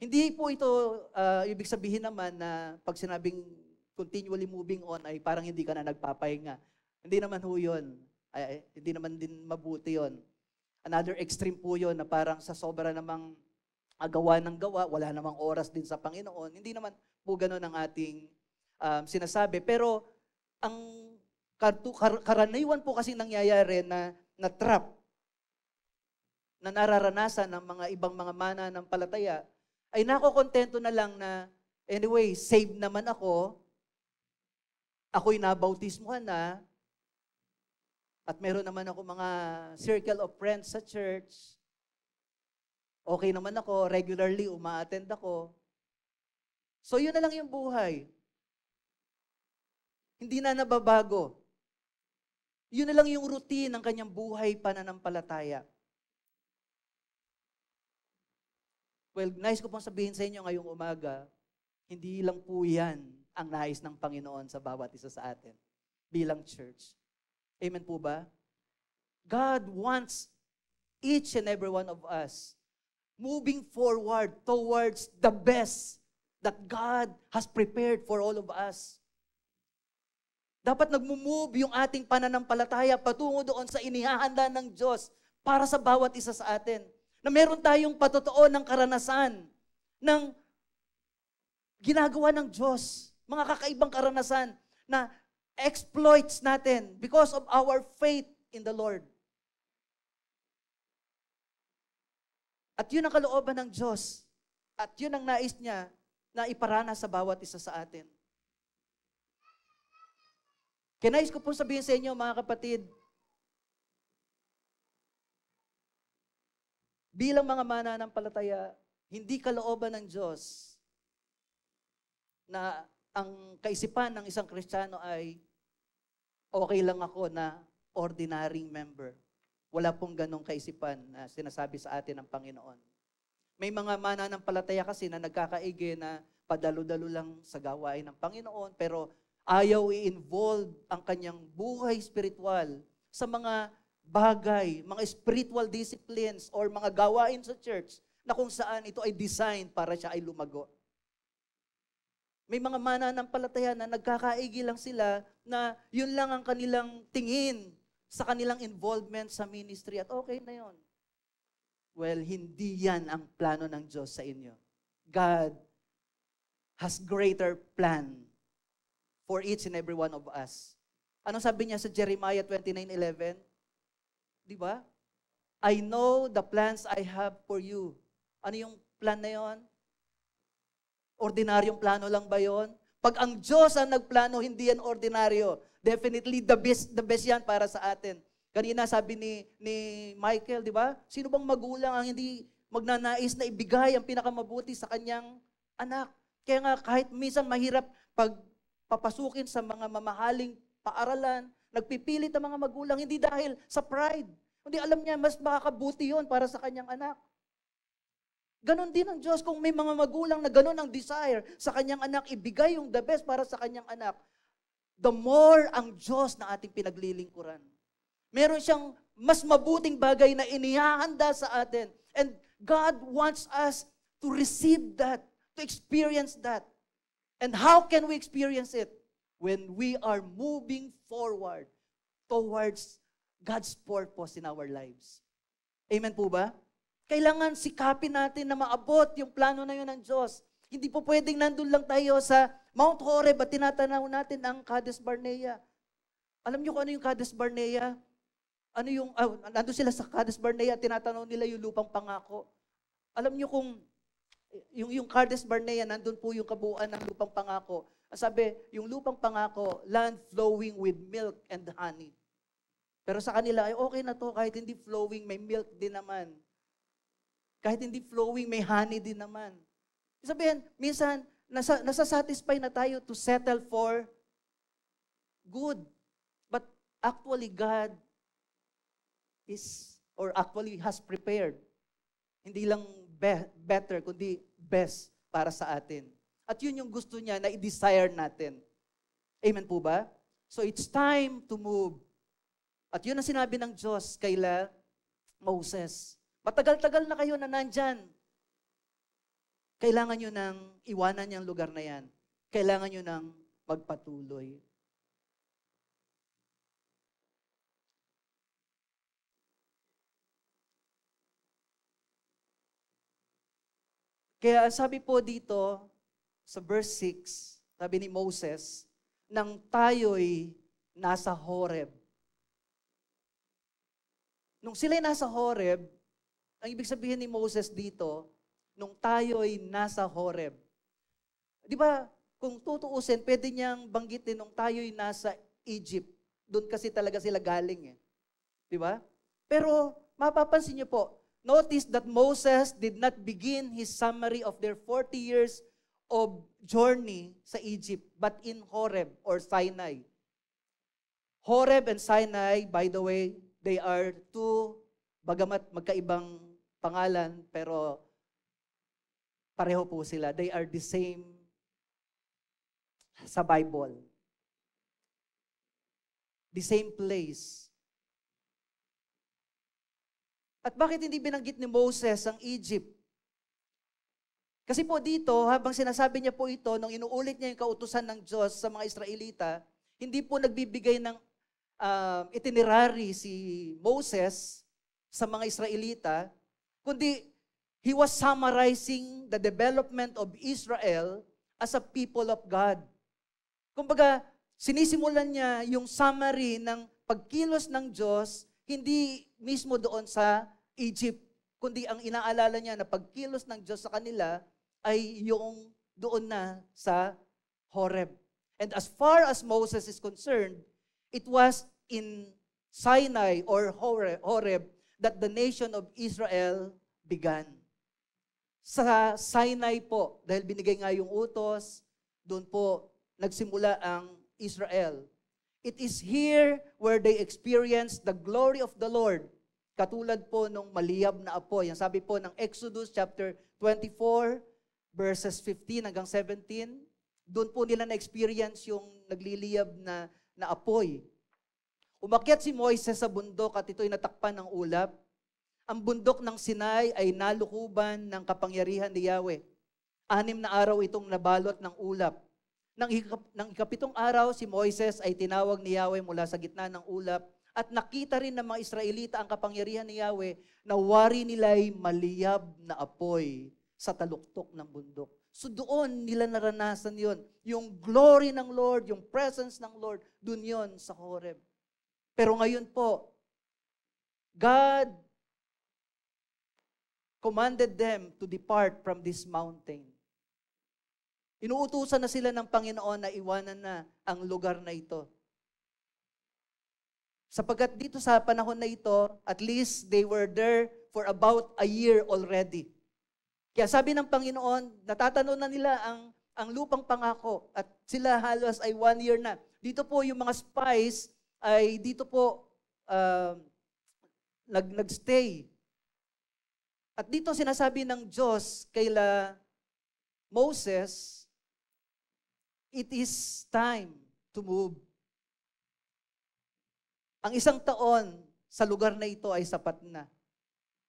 [SPEAKER 1] Hindi po ito uh, ibig sabihin naman na pag sinabing continually moving on ay parang hindi ka na nagpapahinga. Hindi naman ho yun. Ay, hindi naman din mabuti yon. Another extreme po yun na parang sa sobra namang agawa ng gawa, wala namang oras din sa Panginoon. Hindi naman, po ganun ang ating um, sinasabi. Pero ang kar- karaniwan po kasi nangyayari na, na trap na nararanasan ng mga ibang mga mana ng palataya, ay nakokontento na lang na, anyway, save naman ako, ako'y nabautismuhan na, at meron naman ako mga circle of friends sa church, okay naman ako, regularly umaattend ako, So yun na lang yung buhay. Hindi na nababago. Yun na lang yung routine ng kanyang buhay pananampalataya. Well, nice ko pong sabihin sa inyo ngayong umaga, hindi lang po yan ang nais ng Panginoon sa bawat isa sa atin bilang church. Amen po ba? God wants each and every one of us moving forward towards the best that God has prepared for all of us. Dapat nagmumove yung ating pananampalataya patungo doon sa inihahanda ng Diyos para sa bawat isa sa atin. Na meron tayong patotoo ng karanasan ng ginagawa ng Diyos. Mga kakaibang karanasan na exploits natin because of our faith in the Lord. At yun ang kalooban ng Diyos. At yun ang nais niya na iparana sa bawat isa sa atin. Kinais ko pong sabihin sa inyo, mga kapatid, bilang mga mananampalataya, hindi kalooban ng Diyos na ang kaisipan ng isang Kristiyano ay okay lang ako na ordinary member. Wala pong ganong kaisipan na sinasabi sa atin ng Panginoon. May mga mananampalataya kasi na nagkakaigi na padalo-dalo lang sa gawain ng Panginoon pero ayaw i-involve ang kanyang buhay spiritual sa mga bagay, mga spiritual disciplines or mga gawain sa church na kung saan ito ay designed para siya ay lumago. May mga mananampalataya na nagkakaigi lang sila na yun lang ang kanilang tingin sa kanilang involvement sa ministry at okay na yon. Well, hindi yan ang plano ng Diyos sa inyo. God has greater plan for each and every one of us. Ano sabi niya sa Jeremiah 29.11? Di ba? I know the plans I have for you. Ano yung plan na yon? Ordinaryong plano lang ba yon? Pag ang Diyos ang nagplano, hindi yan ordinaryo. Definitely the best, the best yan para sa atin. Kanina sabi ni, ni Michael, di ba? Sino bang magulang ang hindi magnanais na ibigay ang pinakamabuti sa kanyang anak? Kaya nga kahit minsan mahirap pag papasukin sa mga mamahaling paaralan, nagpipilit ang mga magulang, hindi dahil sa pride. Hindi alam niya, mas makakabuti yon para sa kanyang anak. Ganon din ang Diyos kung may mga magulang na ganon ang desire sa kanyang anak, ibigay yung the best para sa kanyang anak. The more ang Diyos na ating pinaglilingkuran. Meron siyang mas mabuting bagay na inihahanda sa atin. And God wants us to receive that, to experience that. And how can we experience it? When we are moving forward towards God's purpose in our lives. Amen po ba? Kailangan sikapin natin na maabot yung plano na yun ng Diyos. Hindi po pwedeng nandun lang tayo sa Mount Horeb at tinatanaw natin ang Kadesh Barnea. Alam niyo kung ano yung Kades Barnea? Ano yung, uh, nandun sila sa Cades Barnea, tinatanong nila yung lupang pangako. Alam nyo kung yung, yung Cades Barnea, nandun po yung kabuuan ng lupang pangako. Sabi, yung lupang pangako, land flowing with milk and honey. Pero sa kanila, ay okay na to, kahit hindi flowing, may milk din naman. Kahit hindi flowing, may honey din naman. Sabihin, minsan, nasa, nasasatisfy na tayo to settle for good. But actually, God is, or actually has prepared, hindi lang be- better, kundi best para sa atin. At yun yung gusto niya na i-desire natin. Amen po ba? So it's time to move. At yun ang sinabi ng Diyos kaila Moses. Matagal-tagal na kayo na nandyan. Kailangan nyo nang iwanan yung lugar na yan. Kailangan nyo nang magpatuloy. Kaya sabi po dito sa verse 6, sabi ni Moses, nang tayo'y nasa Horeb. Nung sila'y nasa Horeb, ang ibig sabihin ni Moses dito, nung tayo'y nasa Horeb. Di ba, kung tutuusin, pwede niyang banggitin nung tayo'y nasa Egypt. Doon kasi talaga sila galing eh. Di ba? Pero mapapansin niyo po, Notice that Moses did not begin his summary of their 40 years of journey sa Egypt, but in Horeb or Sinai. Horeb and Sinai, by the way, they are two, bagamat magkaibang pangalan, pero pareho po sila. They are the same sa Bible. The same place at bakit hindi binanggit ni Moses ang Egypt? Kasi po dito, habang sinasabi niya po ito, nung inuulit niya yung kautusan ng Diyos sa mga Israelita, hindi po nagbibigay ng uh, itinerary si Moses sa mga Israelita, kundi he was summarizing the development of Israel as a people of God. Kumbaga, sinisimulan niya yung summary ng pagkilos ng Diyos hindi mismo doon sa Egypt, kundi ang inaalala niya na pagkilos ng Diyos sa kanila ay yung doon na sa Horeb. And as far as Moses is concerned, it was in Sinai or Horeb that the nation of Israel began. Sa Sinai po, dahil binigay nga yung utos, doon po nagsimula ang Israel It is here where they experience the glory of the Lord. Katulad po nung maliyab na apoy. Ang sabi po ng Exodus chapter 24 verses 15 hanggang 17, doon po nila na-experience yung nagliliyab na, na apoy. Umakyat si Moises sa bundok at ito'y natakpan ng ulap. Ang bundok ng Sinai ay nalukuban ng kapangyarihan ni Yahweh. Anim na araw itong nabalot ng ulap. Nang, ikap, nang ikapitong araw, si Moises ay tinawag ni Yahweh mula sa gitna ng ulap at nakita rin ng mga Israelita ang kapangyarihan ni Yahweh na wari nila'y maliyab na apoy sa taluktok ng bundok. So doon nila naranasan yon Yung glory ng Lord, yung presence ng Lord, doon yon sa Horeb. Pero ngayon po, God commanded them to depart from this mountain. Inuutusan na sila ng Panginoon na iwanan na ang lugar na ito. Sapagat dito sa panahon na ito, at least they were there for about a year already. Kaya sabi ng Panginoon, natatanaw na nila ang, ang lupang pangako at sila halos ay one year na. Dito po yung mga spies ay dito po uh, nag, nagstay. At dito sinasabi ng Diyos kaila Moses, It is time to move. Ang isang taon sa lugar na ito ay sapat na.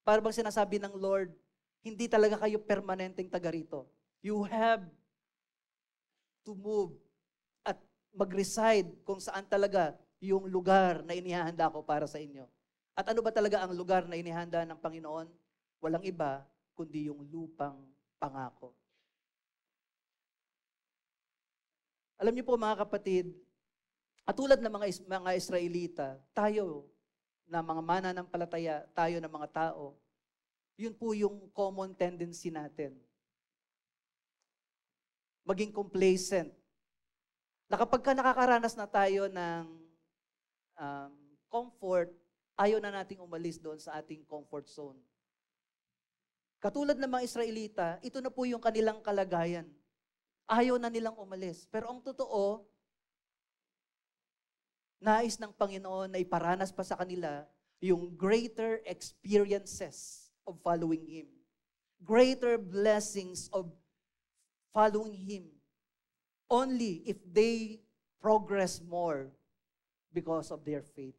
[SPEAKER 1] Para bang sinasabi ng Lord, hindi talaga kayo permanenteng taga rito. You have to move at mag-reside kung saan talaga yung lugar na inihahanda ko para sa inyo. At ano ba talaga ang lugar na inihanda ng Panginoon? Walang iba, kundi yung lupang pangako. Alam niyo po mga kapatid, at tulad ng mga, is- mga Israelita, tayo na mga mana ng palataya, tayo na mga tao, yun po yung common tendency natin. Maging complacent. Na kapag ka nakakaranas na tayo ng um, comfort, ayaw na nating umalis doon sa ating comfort zone. Katulad ng mga Israelita, ito na po yung kanilang kalagayan Ayaw na nilang umalis. Pero ang totoo, nais ng Panginoon na iparanas pa sa kanila yung greater experiences of following Him. Greater blessings of following Him. Only if they progress more because of their faith.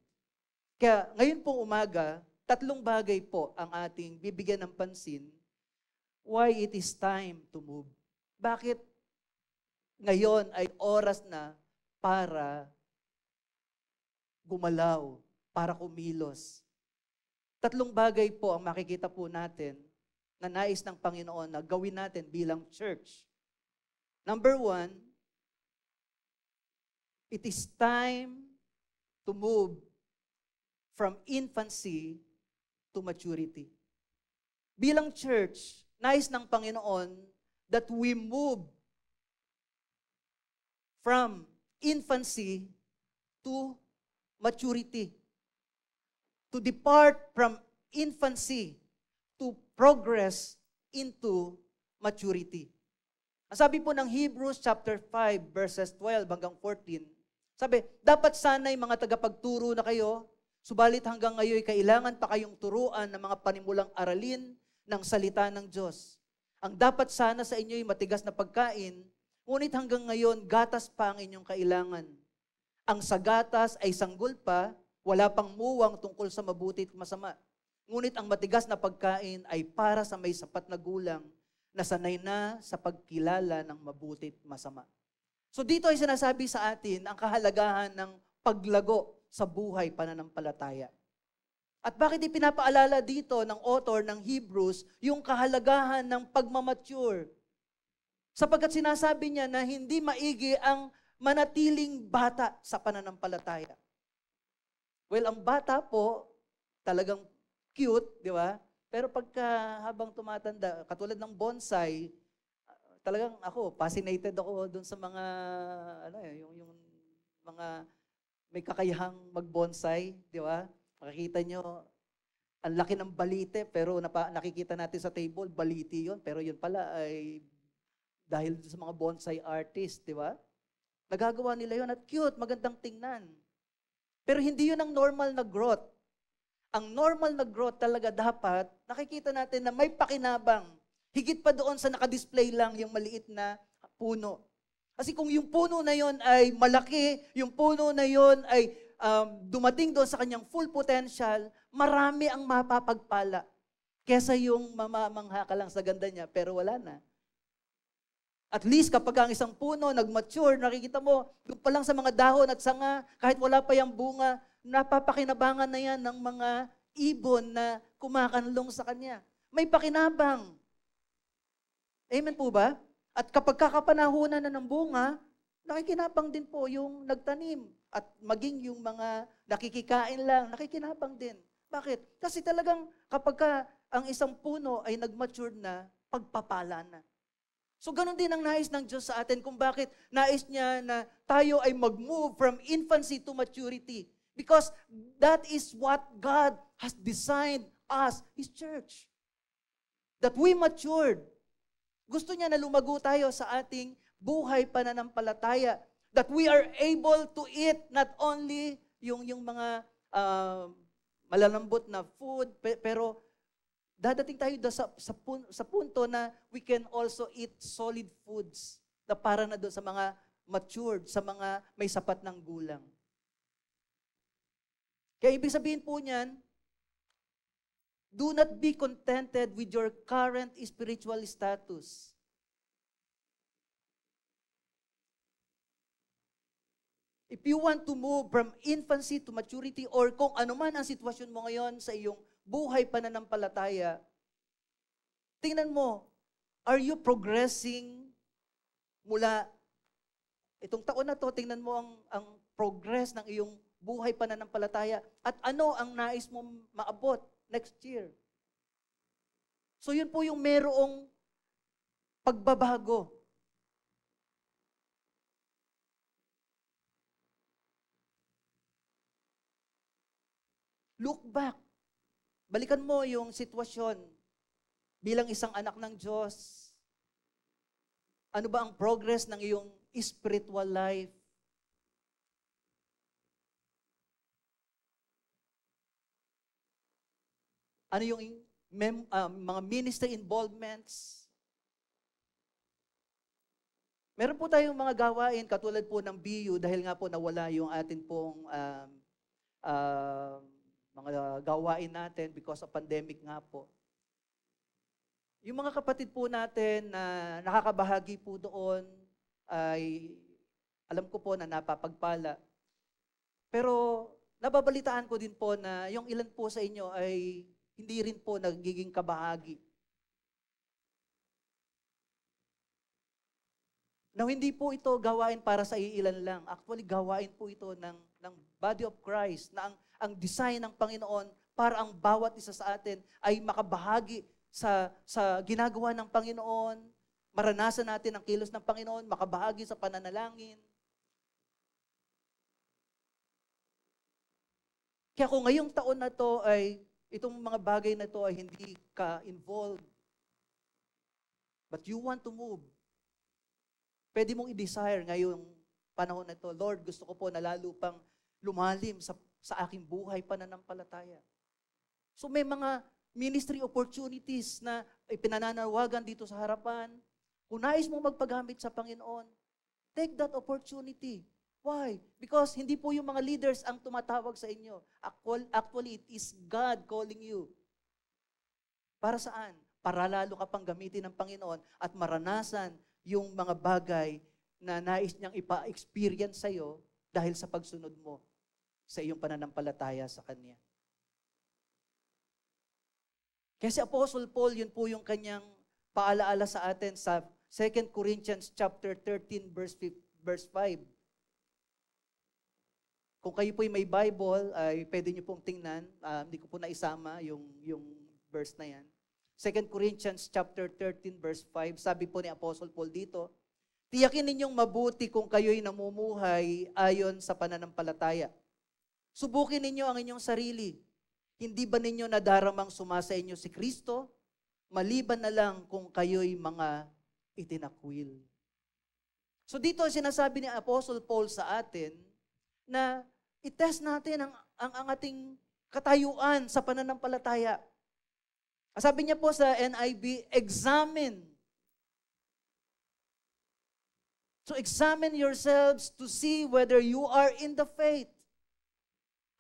[SPEAKER 1] Kaya ngayon pong umaga, tatlong bagay po ang ating bibigyan ng pansin why it is time to move. Bakit ngayon ay oras na para gumalaw, para kumilos. Tatlong bagay po ang makikita po natin na nais ng Panginoon na gawin natin bilang church. Number one, it is time to move from infancy to maturity. Bilang church, nais ng Panginoon that we move from infancy to maturity. To depart from infancy to progress into maturity. Ang sabi po ng Hebrews chapter 5 verses 12 hanggang 14, sabi, dapat sana'y mga tagapagturo na kayo, subalit hanggang ngayon kailangan pa kayong turuan ng mga panimulang aralin ng salita ng Diyos. Ang dapat sana sa inyo ay matigas na pagkain Ngunit hanggang ngayon, gatas pa ang inyong kailangan. Ang sa gatas ay sanggol pa, wala pang muwang tungkol sa mabuti at masama. Ngunit ang matigas na pagkain ay para sa may sapat na gulang na sanay na sa pagkilala ng mabuti at masama. So dito ay sinasabi sa atin ang kahalagahan ng paglago sa buhay pananampalataya. At bakit ipinapaalala dito ng author ng Hebrews yung kahalagahan ng pagmamature Sapagkat sinasabi niya na hindi maigi ang manatiling bata sa pananampalataya. Well, ang bata po, talagang cute, di ba? Pero pagka habang tumatanda, katulad ng bonsai, talagang ako, fascinated ako doon sa mga, ano eh, yung, yung mga may kakayahang mag-bonsai, di ba? Makikita nyo, ang laki ng balite, pero napa, nakikita natin sa table, balite yon pero yun pala ay dahil sa mga bonsai artist, di ba? Nagagawa nila yon at cute, magandang tingnan. Pero hindi yun ang normal na growth. Ang normal na growth talaga dapat, nakikita natin na may pakinabang. Higit pa doon sa nakadisplay lang yung maliit na puno. Kasi kung yung puno na yon ay malaki, yung puno na yon ay um, dumating doon sa kanyang full potential, marami ang mapapagpala kesa yung mamamangha ka lang sa ganda niya pero wala na. At least kapag ang isang puno nag-mature, nakikita mo, yung pa lang sa mga dahon at sanga, kahit wala pa yung bunga, napapakinabangan na yan ng mga ibon na kumakanlong sa kanya. May pakinabang. Amen po ba? At kapag kakapanahunan na ng bunga, nakikinabang din po yung nagtanim. At maging yung mga nakikikain lang, nakikinabang din. Bakit? Kasi talagang kapag ka ang isang puno ay nagmature na, pagpapala na. So ganun din ang nais ng Diyos sa atin kung bakit nais niya na tayo ay mag-move from infancy to maturity. Because that is what God has designed us, His church. That we matured. Gusto niya na lumago tayo sa ating buhay pananampalataya. That we are able to eat not only yung, yung mga uh, malalambot na food, pero dadating tayo sa, sa, pun- sa punto na we can also eat solid foods na para na doon sa mga matured, sa mga may sapat ng gulang. Kaya ibig sabihin po niyan, do not be contented with your current spiritual status. If you want to move from infancy to maturity or kung ano man ang sitwasyon mo ngayon sa iyong buhay pananampalataya, tingnan mo, are you progressing mula itong taon na to, tingnan mo ang, ang progress ng iyong buhay pananampalataya at ano ang nais mo maabot next year. So yun po yung merong pagbabago. Look back. Balikan mo yung sitwasyon bilang isang anak ng Diyos. Ano ba ang progress ng iyong spiritual life? Ano yung mem- uh, mga ministry involvements? Meron po tayong mga gawain katulad po ng BU dahil nga po nawala yung atin pong um, uh, uh gawain natin because of pandemic nga po. Yung mga kapatid po natin na nakakabahagi po doon ay alam ko po na napapagpala. Pero nababalitaan ko din po na yung ilan po sa inyo ay hindi rin po nagiging kabahagi. Now, hindi po ito gawain para sa iilan lang. Actually, gawain po ito ng, ng body of Christ na ang ang design ng Panginoon para ang bawat isa sa atin ay makabahagi sa, sa ginagawa ng Panginoon, maranasan natin ang kilos ng Panginoon, makabahagi sa pananalangin. Kaya kung ngayong taon na to ay itong mga bagay na to ay hindi ka involved, but you want to move, pwede mong i-desire ngayong panahon na to, Lord, gusto ko po na lalo pang lumalim sa sa aking buhay pananampalataya. So may mga ministry opportunities na ipinananawagan dito sa harapan. Kung nais mong magpagamit sa Panginoon, take that opportunity. Why? Because hindi po yung mga leaders ang tumatawag sa inyo. Actually, it is God calling you. Para saan? Para lalo ka pang gamitin ng Panginoon at maranasan yung mga bagay na nais niyang ipa-experience sa'yo dahil sa pagsunod mo sa iyong pananampalataya sa Kanya. Kasi Apostle Paul, yun po yung kanyang paalaala sa atin sa 2 Corinthians chapter 13 verse 5. Verse 5. Kung kayo po may Bible, ay pwede niyo pong tingnan. Uh, hindi ko po naisama yung, yung verse na yan. 2 Corinthians chapter 13 verse 5, sabi po ni Apostle Paul dito, Tiyakin ninyong mabuti kung kayo'y namumuhay ayon sa pananampalataya. Subukin ninyo ang inyong sarili. Hindi ba ninyo nadaramang sumasa inyo si Kristo? Maliban na lang kung kayo'y mga itinakwil. So dito ang sinasabi ni Apostle Paul sa atin na itest natin ang, ang, ang ating katayuan sa pananampalataya. Sabi niya po sa NIV, examine. So examine yourselves to see whether you are in the faith.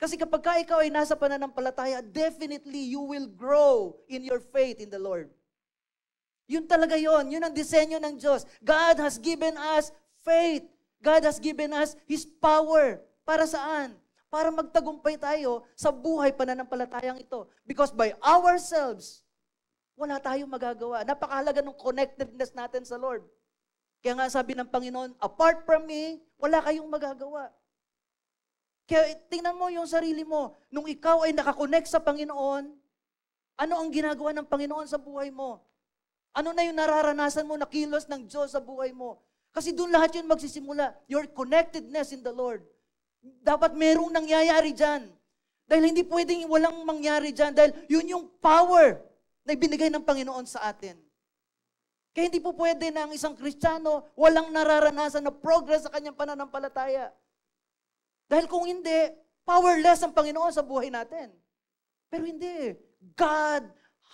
[SPEAKER 1] Kasi kapag ka ikaw ay nasa pananampalataya, definitely you will grow in your faith in the Lord. Yun talaga yon. Yun ang disenyo ng Diyos. God has given us faith. God has given us His power. Para saan? Para magtagumpay tayo sa buhay pananampalatayang ito. Because by ourselves, wala tayong magagawa. Napakahalaga ng connectedness natin sa Lord. Kaya nga sabi ng Panginoon, apart from me, wala kayong magagawa. Kaya tingnan mo yung sarili mo. Nung ikaw ay nakakonect sa Panginoon, ano ang ginagawa ng Panginoon sa buhay mo? Ano na yung nararanasan mo na kilos ng Diyos sa buhay mo? Kasi doon lahat yun magsisimula. Your connectedness in the Lord. Dapat merong nangyayari dyan. Dahil hindi pwedeng walang mangyari dyan. Dahil yun yung power na ibinigay ng Panginoon sa atin. Kaya hindi po pwede na ang isang Kristiyano walang nararanasan na progress sa kanyang pananampalataya. Dahil kung hindi, powerless ang Panginoon sa buhay natin. Pero hindi. God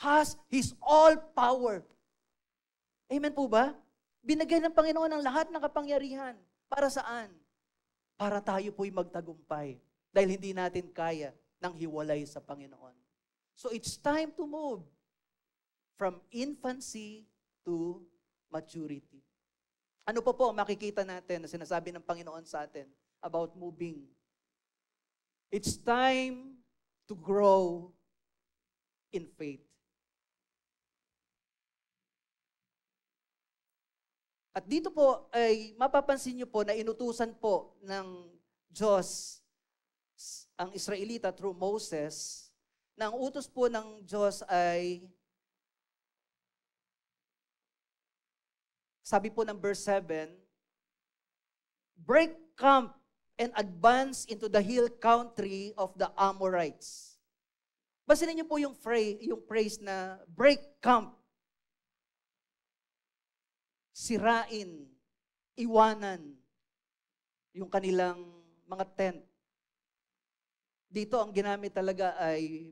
[SPEAKER 1] has His all power. Amen po ba? Binigyan ng Panginoon ang lahat ng kapangyarihan. Para saan? Para tayo po'y magtagumpay. Dahil hindi natin kaya ng hiwalay sa Panginoon. So it's time to move from infancy to maturity. Ano po, po makikita natin na sinasabi ng Panginoon sa atin about moving. It's time to grow in faith. At dito po ay mapapansin niyo po na inutusan po ng Diyos ang Israelita through Moses na ang utos po ng Diyos ay sabi po ng verse 7, break camp and advance into the hill country of the Amorites. Basin niyo po yung, phrase, yung phrase na break camp. Sirain, iwanan yung kanilang mga tent. Dito ang ginamit talaga ay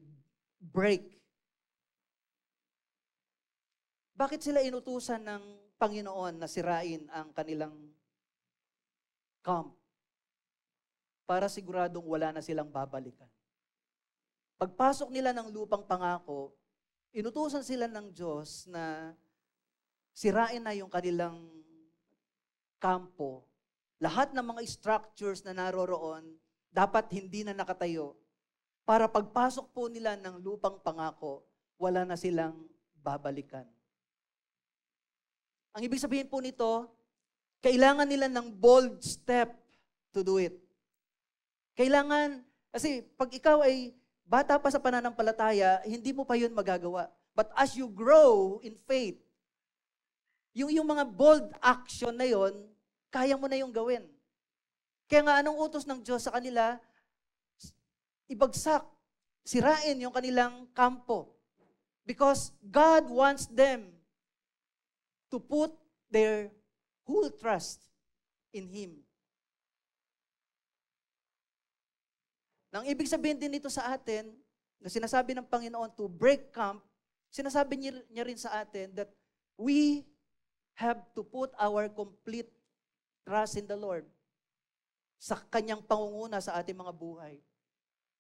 [SPEAKER 1] break. Bakit sila inutusan ng Panginoon na sirain ang kanilang camp? para siguradong wala na silang babalikan. Pagpasok nila ng lupang pangako, inutusan sila ng Diyos na sirain na yung kanilang kampo. Lahat ng mga structures na naroroon dapat hindi na nakatayo para pagpasok po nila ng lupang pangako, wala na silang babalikan. Ang ibig sabihin po nito, kailangan nila ng bold step to do it. Kailangan, kasi pag ikaw ay bata pa sa pananampalataya, hindi mo pa yun magagawa. But as you grow in faith, yung, yung mga bold action na yon, kaya mo na yung gawin. Kaya nga, anong utos ng Diyos sa kanila? Ibagsak, sirain yung kanilang kampo. Because God wants them to put their whole trust in Him. Nang ibig sabihin din dito sa atin, na sinasabi ng Panginoon to break camp, sinasabi niya, rin sa atin that we have to put our complete trust in the Lord sa kanyang pangunguna sa ating mga buhay.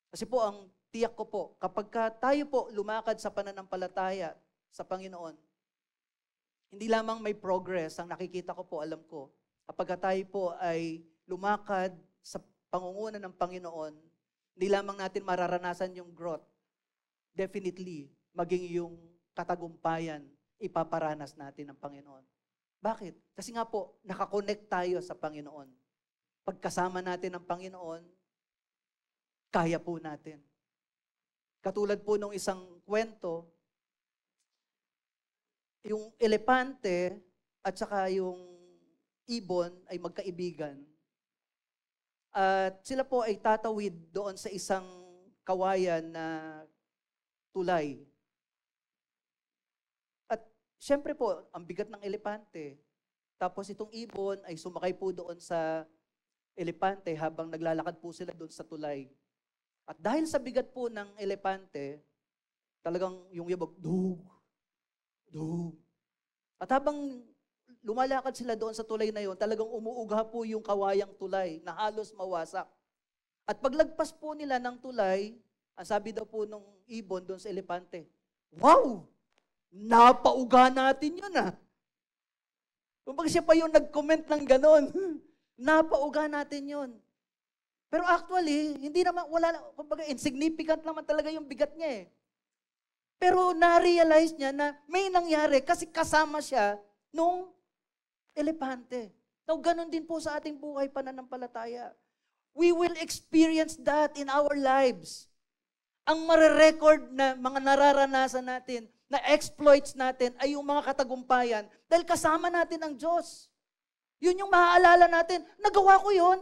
[SPEAKER 1] Kasi po, ang tiyak ko po, kapag ka tayo po lumakad sa pananampalataya sa Panginoon, hindi lamang may progress ang nakikita ko po, alam ko. Kapag tayo po ay lumakad sa pangunguna ng Panginoon, hindi lamang natin mararanasan yung growth. Definitely, maging yung katagumpayan, ipaparanas natin ng Panginoon. Bakit? Kasi nga po, nakakonect tayo sa Panginoon. Pagkasama natin ng Panginoon, kaya po natin. Katulad po nung isang kwento, yung elepante at saka yung ibon ay magkaibigan at sila po ay tatawid doon sa isang kawayan na tulay. At syempre po, ang bigat ng elepante. Tapos itong ibon ay sumakay po doon sa elepante habang naglalakad po sila doon sa tulay. At dahil sa bigat po ng elepante, talagang yung yabag, dug, dug. At habang lumalakad sila doon sa tulay na yon, talagang umuugha po yung kawayang tulay na halos mawasak. At paglagpas po nila ng tulay, ang sabi daw po nung ibon doon sa elepante, Wow! Napauga natin yun ah! Kumbaga siya pa yung nag-comment ng ganon. Napauga natin yun. Pero actually, hindi naman, wala, kumbaga insignificant naman talaga yung bigat niya eh. Pero na-realize niya na may nangyari kasi kasama siya nung elepante. Now, ganun din po sa ating buhay pananampalataya. We will experience that in our lives. Ang marerecord na mga nararanasan natin, na exploits natin, ay yung mga katagumpayan dahil kasama natin ang Diyos. Yun yung maaalala natin. Nagawa ko yun.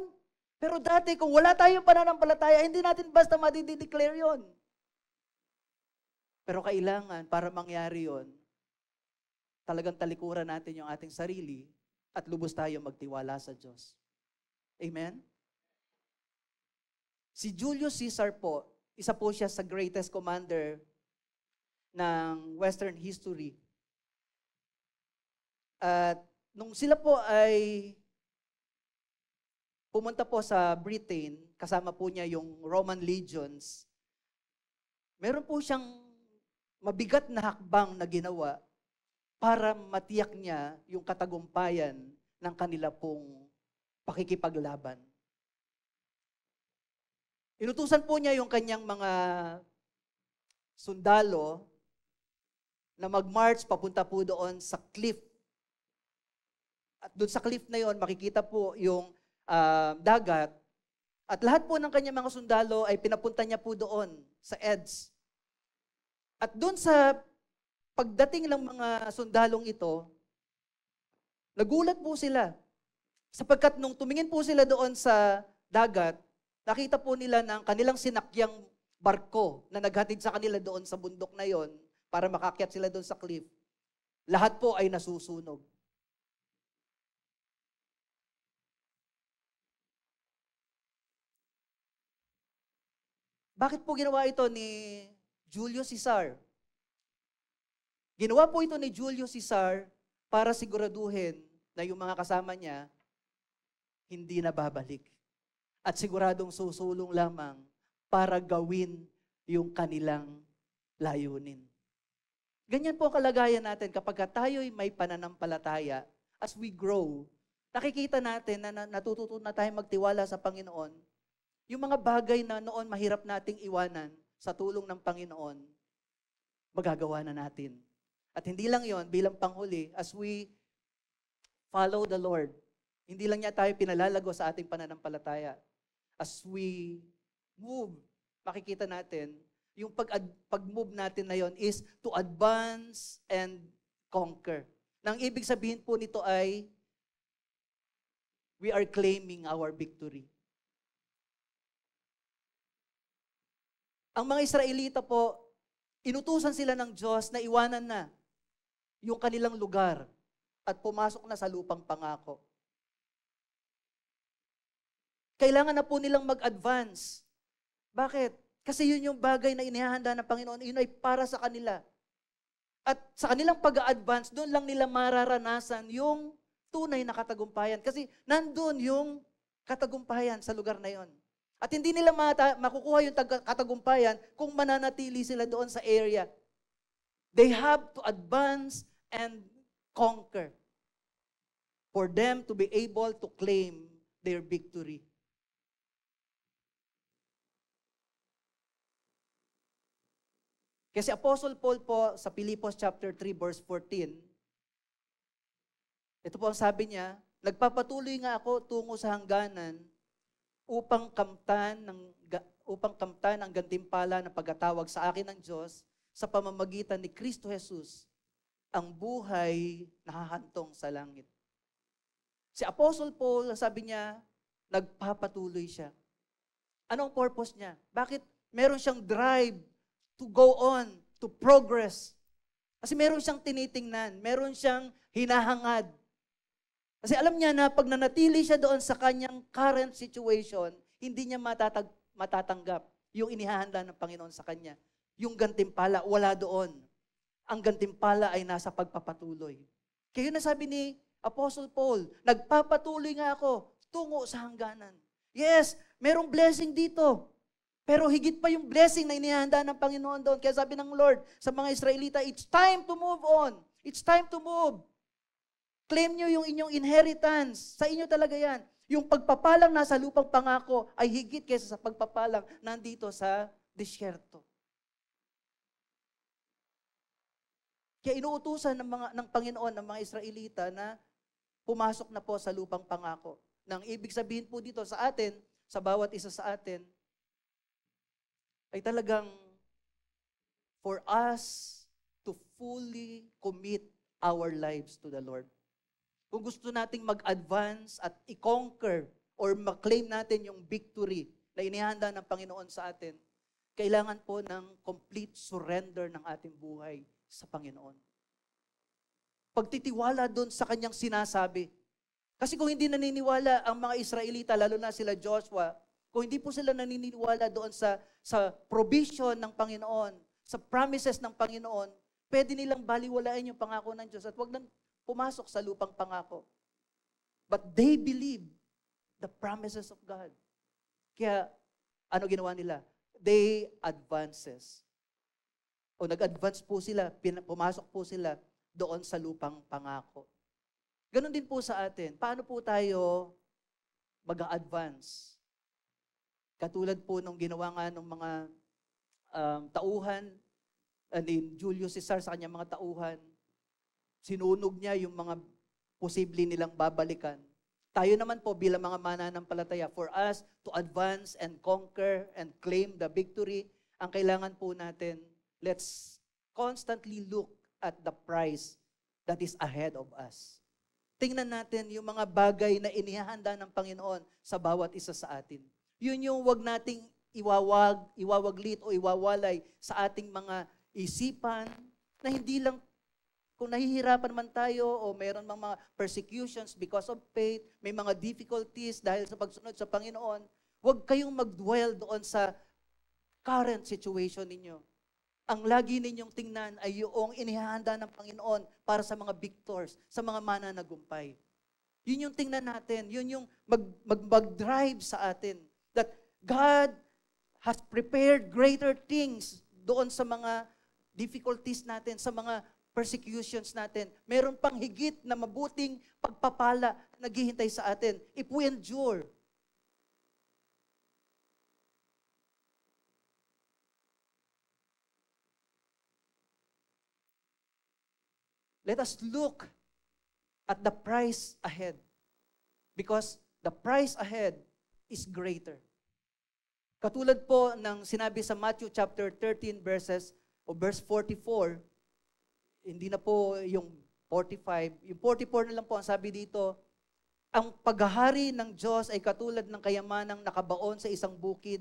[SPEAKER 1] Pero dati, kung wala tayong pananampalataya, hindi natin basta madideclare yun. Pero kailangan, para mangyari yon talagang talikuran natin yung ating sarili at lubos tayo magtiwala sa Diyos. Amen? Si Julius Caesar po, isa po siya sa greatest commander ng Western history. At nung sila po ay pumunta po sa Britain, kasama po niya yung Roman legions, meron po siyang mabigat na hakbang na ginawa para matiyak niya yung katagumpayan ng kanila pong pakikipaglaban. Inutusan po niya yung kanyang mga sundalo na mag-march papunta po doon sa cliff. At doon sa cliff na yon makikita po yung uh, dagat. At lahat po ng kanyang mga sundalo ay pinapunta niya po doon sa edge. At doon sa Pagdating lang mga sundalong ito, nagulat po sila. Sapagkat nung tumingin po sila doon sa dagat, nakita po nila na kanilang sinakyang barko na naghatid sa kanila doon sa bundok na yon para makakyat sila doon sa cliff. Lahat po ay nasusunog. Bakit po ginawa ito ni Julius Caesar? Ginawa po ito ni Julius Caesar para siguraduhin na yung mga kasama niya hindi na babalik. At siguradong susulong lamang para gawin yung kanilang layunin. Ganyan po ang kalagayan natin kapag tayo'y may pananampalataya, as we grow, nakikita natin na natututo na tayong magtiwala sa Panginoon, yung mga bagay na noon mahirap nating iwanan sa tulong ng Panginoon, magagawa na natin. At hindi lang yon bilang panghuli, as we follow the Lord, hindi lang niya tayo pinalalago sa ating pananampalataya. As we move, makikita natin, yung pag pag-move natin na yon is to advance and conquer. Nang ibig sabihin po nito ay we are claiming our victory. Ang mga Israelita po, inutusan sila ng Diyos na iwanan na yung kanilang lugar at pumasok na sa lupang pangako. Kailangan na po nilang mag-advance. Bakit? Kasi yun yung bagay na inihahanda ng Panginoon. Yun ay para sa kanila. At sa kanilang pag-advance, doon lang nila mararanasan yung tunay na katagumpayan. Kasi nandun yung katagumpayan sa lugar na yon. At hindi nila mata- makukuha yung katagumpayan kung mananatili sila doon sa area. They have to advance and conquer for them to be able to claim their victory. Kasi Apostle Paul po sa Pilipos chapter 3 verse 14, ito po ang sabi niya, nagpapatuloy nga ako tungo sa hangganan upang kamtan ng upang kamtan ang gantimpala na pagkatawag sa akin ng Diyos sa pamamagitan ni Kristo Jesus ang buhay nakahantong sa langit. Si Apostle Paul, sabi niya, nagpapatuloy siya. Anong purpose niya? Bakit meron siyang drive to go on, to progress? Kasi meron siyang tinitingnan, meron siyang hinahangad. Kasi alam niya na pag nanatili siya doon sa kanyang current situation, hindi niya matatag- matatanggap yung inihahanda ng Panginoon sa kanya. Yung gantimpala, wala doon. Ang gantimpala ay nasa pagpapatuloy. Kaya yun ang sabi ni Apostle Paul, nagpapatuloy nga ako tungo sa hangganan. Yes, merong blessing dito. Pero higit pa yung blessing na inihanda ng Panginoon doon. Kaya sabi ng Lord sa mga Israelita, it's time to move on. It's time to move. Claim nyo yung inyong inheritance. Sa inyo talaga yan. Yung pagpapalang nasa lupang pangako ay higit kaysa sa pagpapalang nandito sa disyerto. Kaya inuutusan ng, mga, ng Panginoon ng mga Israelita na pumasok na po sa lupang pangako. Nang ibig sabihin po dito sa atin, sa bawat isa sa atin, ay talagang for us to fully commit our lives to the Lord. Kung gusto nating mag-advance at i-conquer or maklaim natin yung victory na inihanda ng Panginoon sa atin, kailangan po ng complete surrender ng ating buhay sa Panginoon. Pagtitiwala doon sa kanyang sinasabi. Kasi kung hindi naniniwala ang mga Israelita, lalo na sila Joshua, kung hindi po sila naniniwala doon sa, sa provision ng Panginoon, sa promises ng Panginoon, pwede nilang baliwalain yung pangako ng Diyos at wag nang pumasok sa lupang pangako. But they believe the promises of God. Kaya, ano ginawa nila? They advances o nag-advance po sila, pumasok po sila doon sa lupang pangako. Ganon din po sa atin. Paano po tayo mag-advance? Katulad po nung ginawa nga ng mga um, tauhan, ni Julius Caesar sa kanyang mga tauhan, sinunog niya yung mga posible nilang babalikan. Tayo naman po bilang mga mananampalataya, for us to advance and conquer and claim the victory, ang kailangan po natin let's constantly look at the price that is ahead of us. Tingnan natin yung mga bagay na inihahanda ng Panginoon sa bawat isa sa atin. Yun yung wag nating iwawag, iwawaglit o iwawalay sa ating mga isipan na hindi lang kung nahihirapan man tayo o meron mga persecutions because of faith, may mga difficulties dahil sa pagsunod sa Panginoon, huwag kayong mag-dwell doon sa current situation ninyo. Ang lagi ninyong tingnan ay yung inihahanda ng Panginoon para sa mga victors, sa mga mananagumpay. Yun yung tingnan natin. Yun yung mag, mag, drive sa atin. That God has prepared greater things doon sa mga difficulties natin, sa mga persecutions natin. Meron pang higit na mabuting pagpapala na naghihintay sa atin if we endure Let us look at the price ahead because the price ahead is greater. Katulad po ng sinabi sa Matthew chapter 13 verses o verse 44, hindi na po yung 45, yung 44 na lang po ang sabi dito, ang paghahari ng Diyos ay katulad ng kayamanang nakabaon sa isang bukid.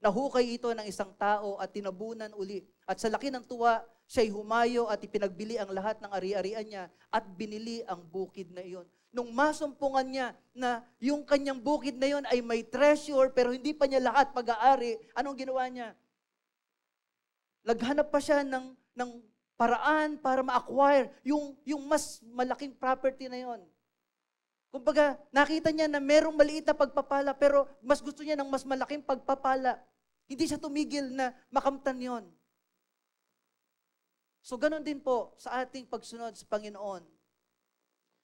[SPEAKER 1] Nahukay ito ng isang tao at tinabunan uli. At sa laki ng tuwa, Siya'y humayo at ipinagbili ang lahat ng ari-arian niya at binili ang bukid na iyon. Nung masumpungan niya na yung kanyang bukid na iyon ay may treasure pero hindi pa niya lahat pag-aari, anong ginawa niya? Naghanap pa siya ng, ng paraan para ma-acquire yung, yung mas malaking property na iyon. Kumbaga, nakita niya na merong maliit na pagpapala pero mas gusto niya ng mas malaking pagpapala. Hindi siya tumigil na makamtan yon. So ganun din po sa ating pagsunod sa Panginoon.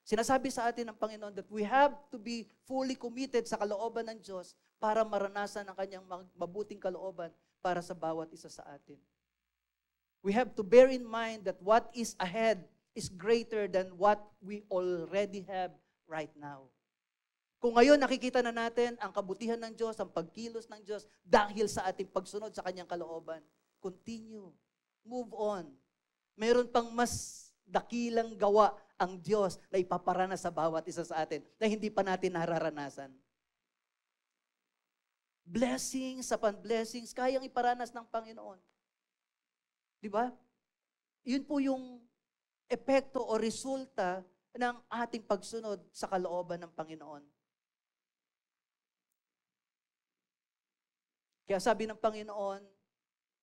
[SPEAKER 1] Sinasabi sa atin ng Panginoon that we have to be fully committed sa kalooban ng Diyos para maranasan ang kanyang mabuting kalooban para sa bawat isa sa atin. We have to bear in mind that what is ahead is greater than what we already have right now. Kung ngayon nakikita na natin ang kabutihan ng Diyos, ang pagkilos ng Diyos dahil sa ating pagsunod sa kanyang kalooban, continue, move on, Meron pang mas dakilang gawa ang Diyos na ipaparana sa bawat isa sa atin na hindi pa natin nararanasan. Blessings upon blessings, kayang iparanas ng Panginoon. Di ba? Yun po yung epekto o resulta ng ating pagsunod sa kalooban ng Panginoon. Kaya sabi ng Panginoon,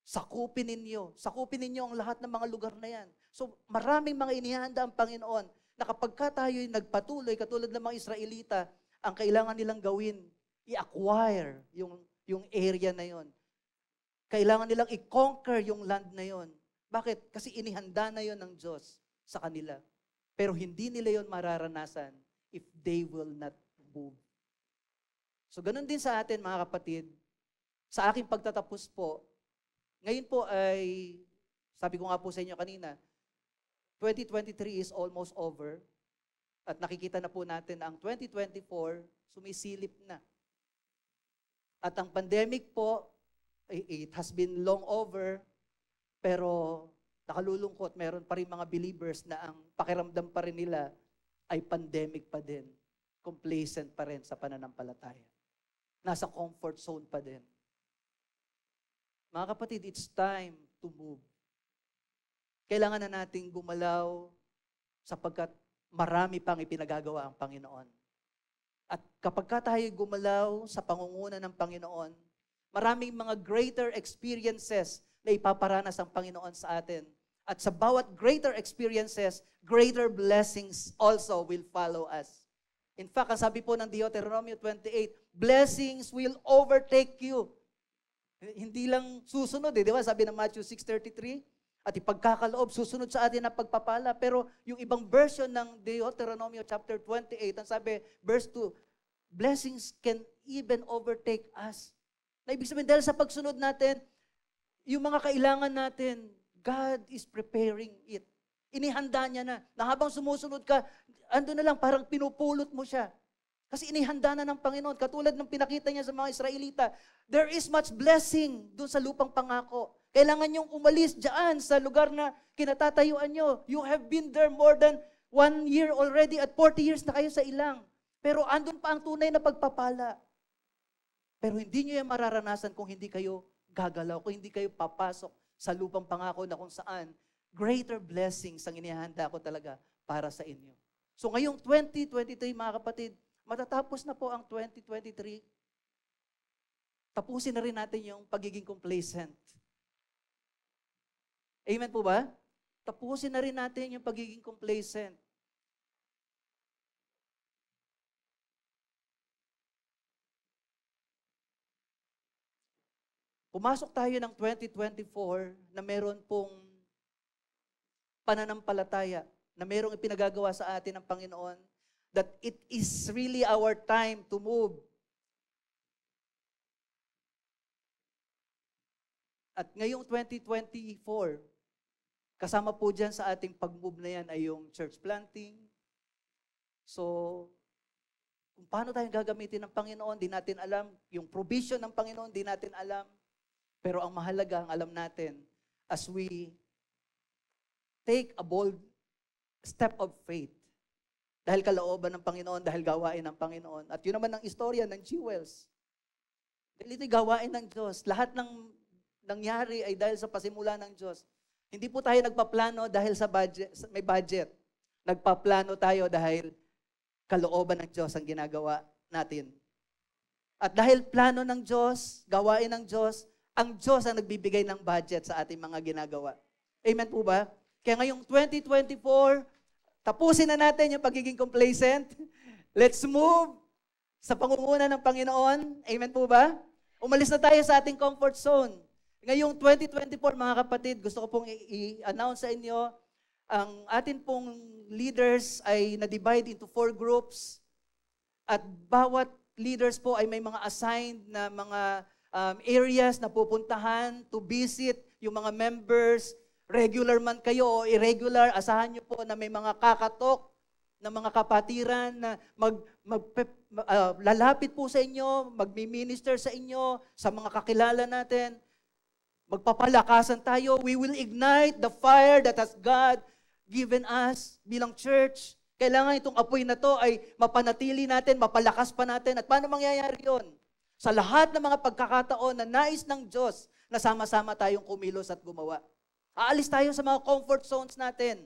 [SPEAKER 1] Sakupin ninyo. Sakupin ninyo ang lahat ng mga lugar na yan. So maraming mga inihanda ang Panginoon na kapag ka tayo'y nagpatuloy, katulad ng mga Israelita, ang kailangan nilang gawin, i-acquire yung, yung area na yon. Kailangan nilang i-conquer yung land na yon. Bakit? Kasi inihanda na yon ng Diyos sa kanila. Pero hindi nila yon mararanasan if they will not move. So ganun din sa atin mga kapatid, sa aking pagtatapos po, ngayon po ay, sabi ko nga po sa inyo kanina, 2023 is almost over at nakikita na po natin ang 2024 sumisilip na. At ang pandemic po, eh, it has been long over, pero nakalulungkot, meron pa rin mga believers na ang pakiramdam pa rin nila ay pandemic pa din. Complacent pa rin sa pananampalataya. Nasa comfort zone pa din. Mga kapatid, it's time to move. Kailangan na nating gumalaw sapagkat marami pang ipinagagawa ang Panginoon. At kapag ka tayo gumalaw sa pangunguna ng Panginoon, maraming mga greater experiences na ipaparanas ang Panginoon sa atin. At sa bawat greater experiences, greater blessings also will follow us. In fact, ang sabi po ng Deuteronomy 28, blessings will overtake you eh, hindi lang susunod eh, di ba? Sabi ng Matthew 6.33, at ipagkakaloob, susunod sa atin ang pagpapala. Pero yung ibang version ng Deuteronomy chapter 28, ang sabi, verse 2, blessings can even overtake us. Na ibig sabihin, dahil sa pagsunod natin, yung mga kailangan natin, God is preparing it. Inihanda niya na. Na habang sumusunod ka, ando na lang, parang pinupulot mo siya. Kasi inihanda na ng Panginoon. Katulad ng pinakita niya sa mga Israelita, there is much blessing doon sa lupang pangako. Kailangan niyong umalis dyan sa lugar na kinatatayuan niyo. You have been there more than one year already at 40 years na kayo sa ilang. Pero andun pa ang tunay na pagpapala. Pero hindi niyo yan mararanasan kung hindi kayo gagalaw, kung hindi kayo papasok sa lupang pangako na kung saan greater blessings ang inihanda ko talaga para sa inyo. So ngayong 2023, mga kapatid, Matatapos na po ang 2023. Tapusin na rin natin yung pagiging complacent. Amen po ba? Tapusin na rin natin yung pagiging complacent. Pumasok tayo ng 2024 na meron pong pananampalataya, na merong ipinagagawa sa atin ng Panginoon that it is really our time to move. At ngayong 2024, kasama po dyan sa ating pag-move na yan ay yung church planting. So, kung paano tayo gagamitin ng Panginoon, di natin alam. Yung provision ng Panginoon, di natin alam. Pero ang mahalaga, ang alam natin, as we take a bold step of faith, dahil kalooban ng Panginoon, dahil gawain ng Panginoon. At yun naman ang istorya ng Jewels. Dahil ito'y gawain ng Diyos. Lahat ng nangyari ay dahil sa pasimula ng Diyos. Hindi po tayo nagpaplano dahil sa budget, may budget. Nagpaplano tayo dahil kalooban ng Diyos ang ginagawa natin. At dahil plano ng Diyos, gawain ng Diyos, ang Diyos ang nagbibigay ng budget sa ating mga ginagawa. Amen po ba? Kaya ngayong 2024, Tapusin na natin yung pagiging complacent. Let's move sa pangunguna ng Panginoon. Amen po ba? Umalis na tayo sa ating comfort zone. Ngayong 2024, mga kapatid, gusto ko pong i-announce sa inyo, ang atin pong leaders ay na-divide into four groups at bawat leaders po ay may mga assigned na mga um, areas na pupuntahan to visit yung mga members regular man kayo o irregular, asahan nyo po na may mga kakatok na mga kapatiran na mag, mag, uh, lalapit po sa inyo, magmi-minister sa inyo, sa mga kakilala natin. Magpapalakasan tayo. We will ignite the fire that has God given us bilang church. Kailangan itong apoy na to ay mapanatili natin, mapalakas pa natin. At paano mangyayari yon? Sa lahat ng mga pagkakataon na nais ng Diyos na sama-sama tayong kumilos at gumawa. Aalis tayo sa mga comfort zones natin.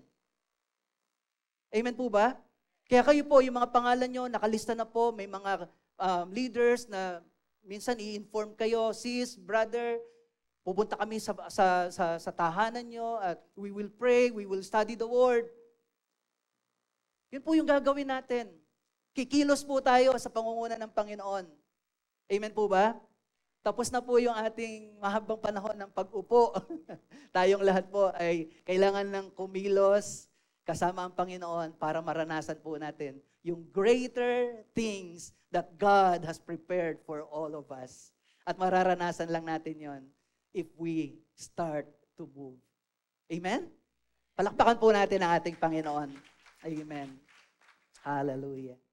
[SPEAKER 1] Amen po ba? Kaya kayo po, yung mga pangalan nyo, nakalista na po, may mga um, leaders na minsan i-inform kayo, sis, brother, pupunta kami sa, sa, sa, sa tahanan nyo at we will pray, we will study the Word. Yun po yung gagawin natin. Kikilos po tayo sa pangunguna ng Panginoon. Amen po ba? Tapos na po yung ating mahabang panahon ng pag-upo. Tayong lahat po ay kailangan ng kumilos kasama ang Panginoon para maranasan po natin yung greater things that God has prepared for all of us. At mararanasan lang natin yon if we start to move. Amen? Palakpakan po natin ang ating Panginoon. Amen. Hallelujah.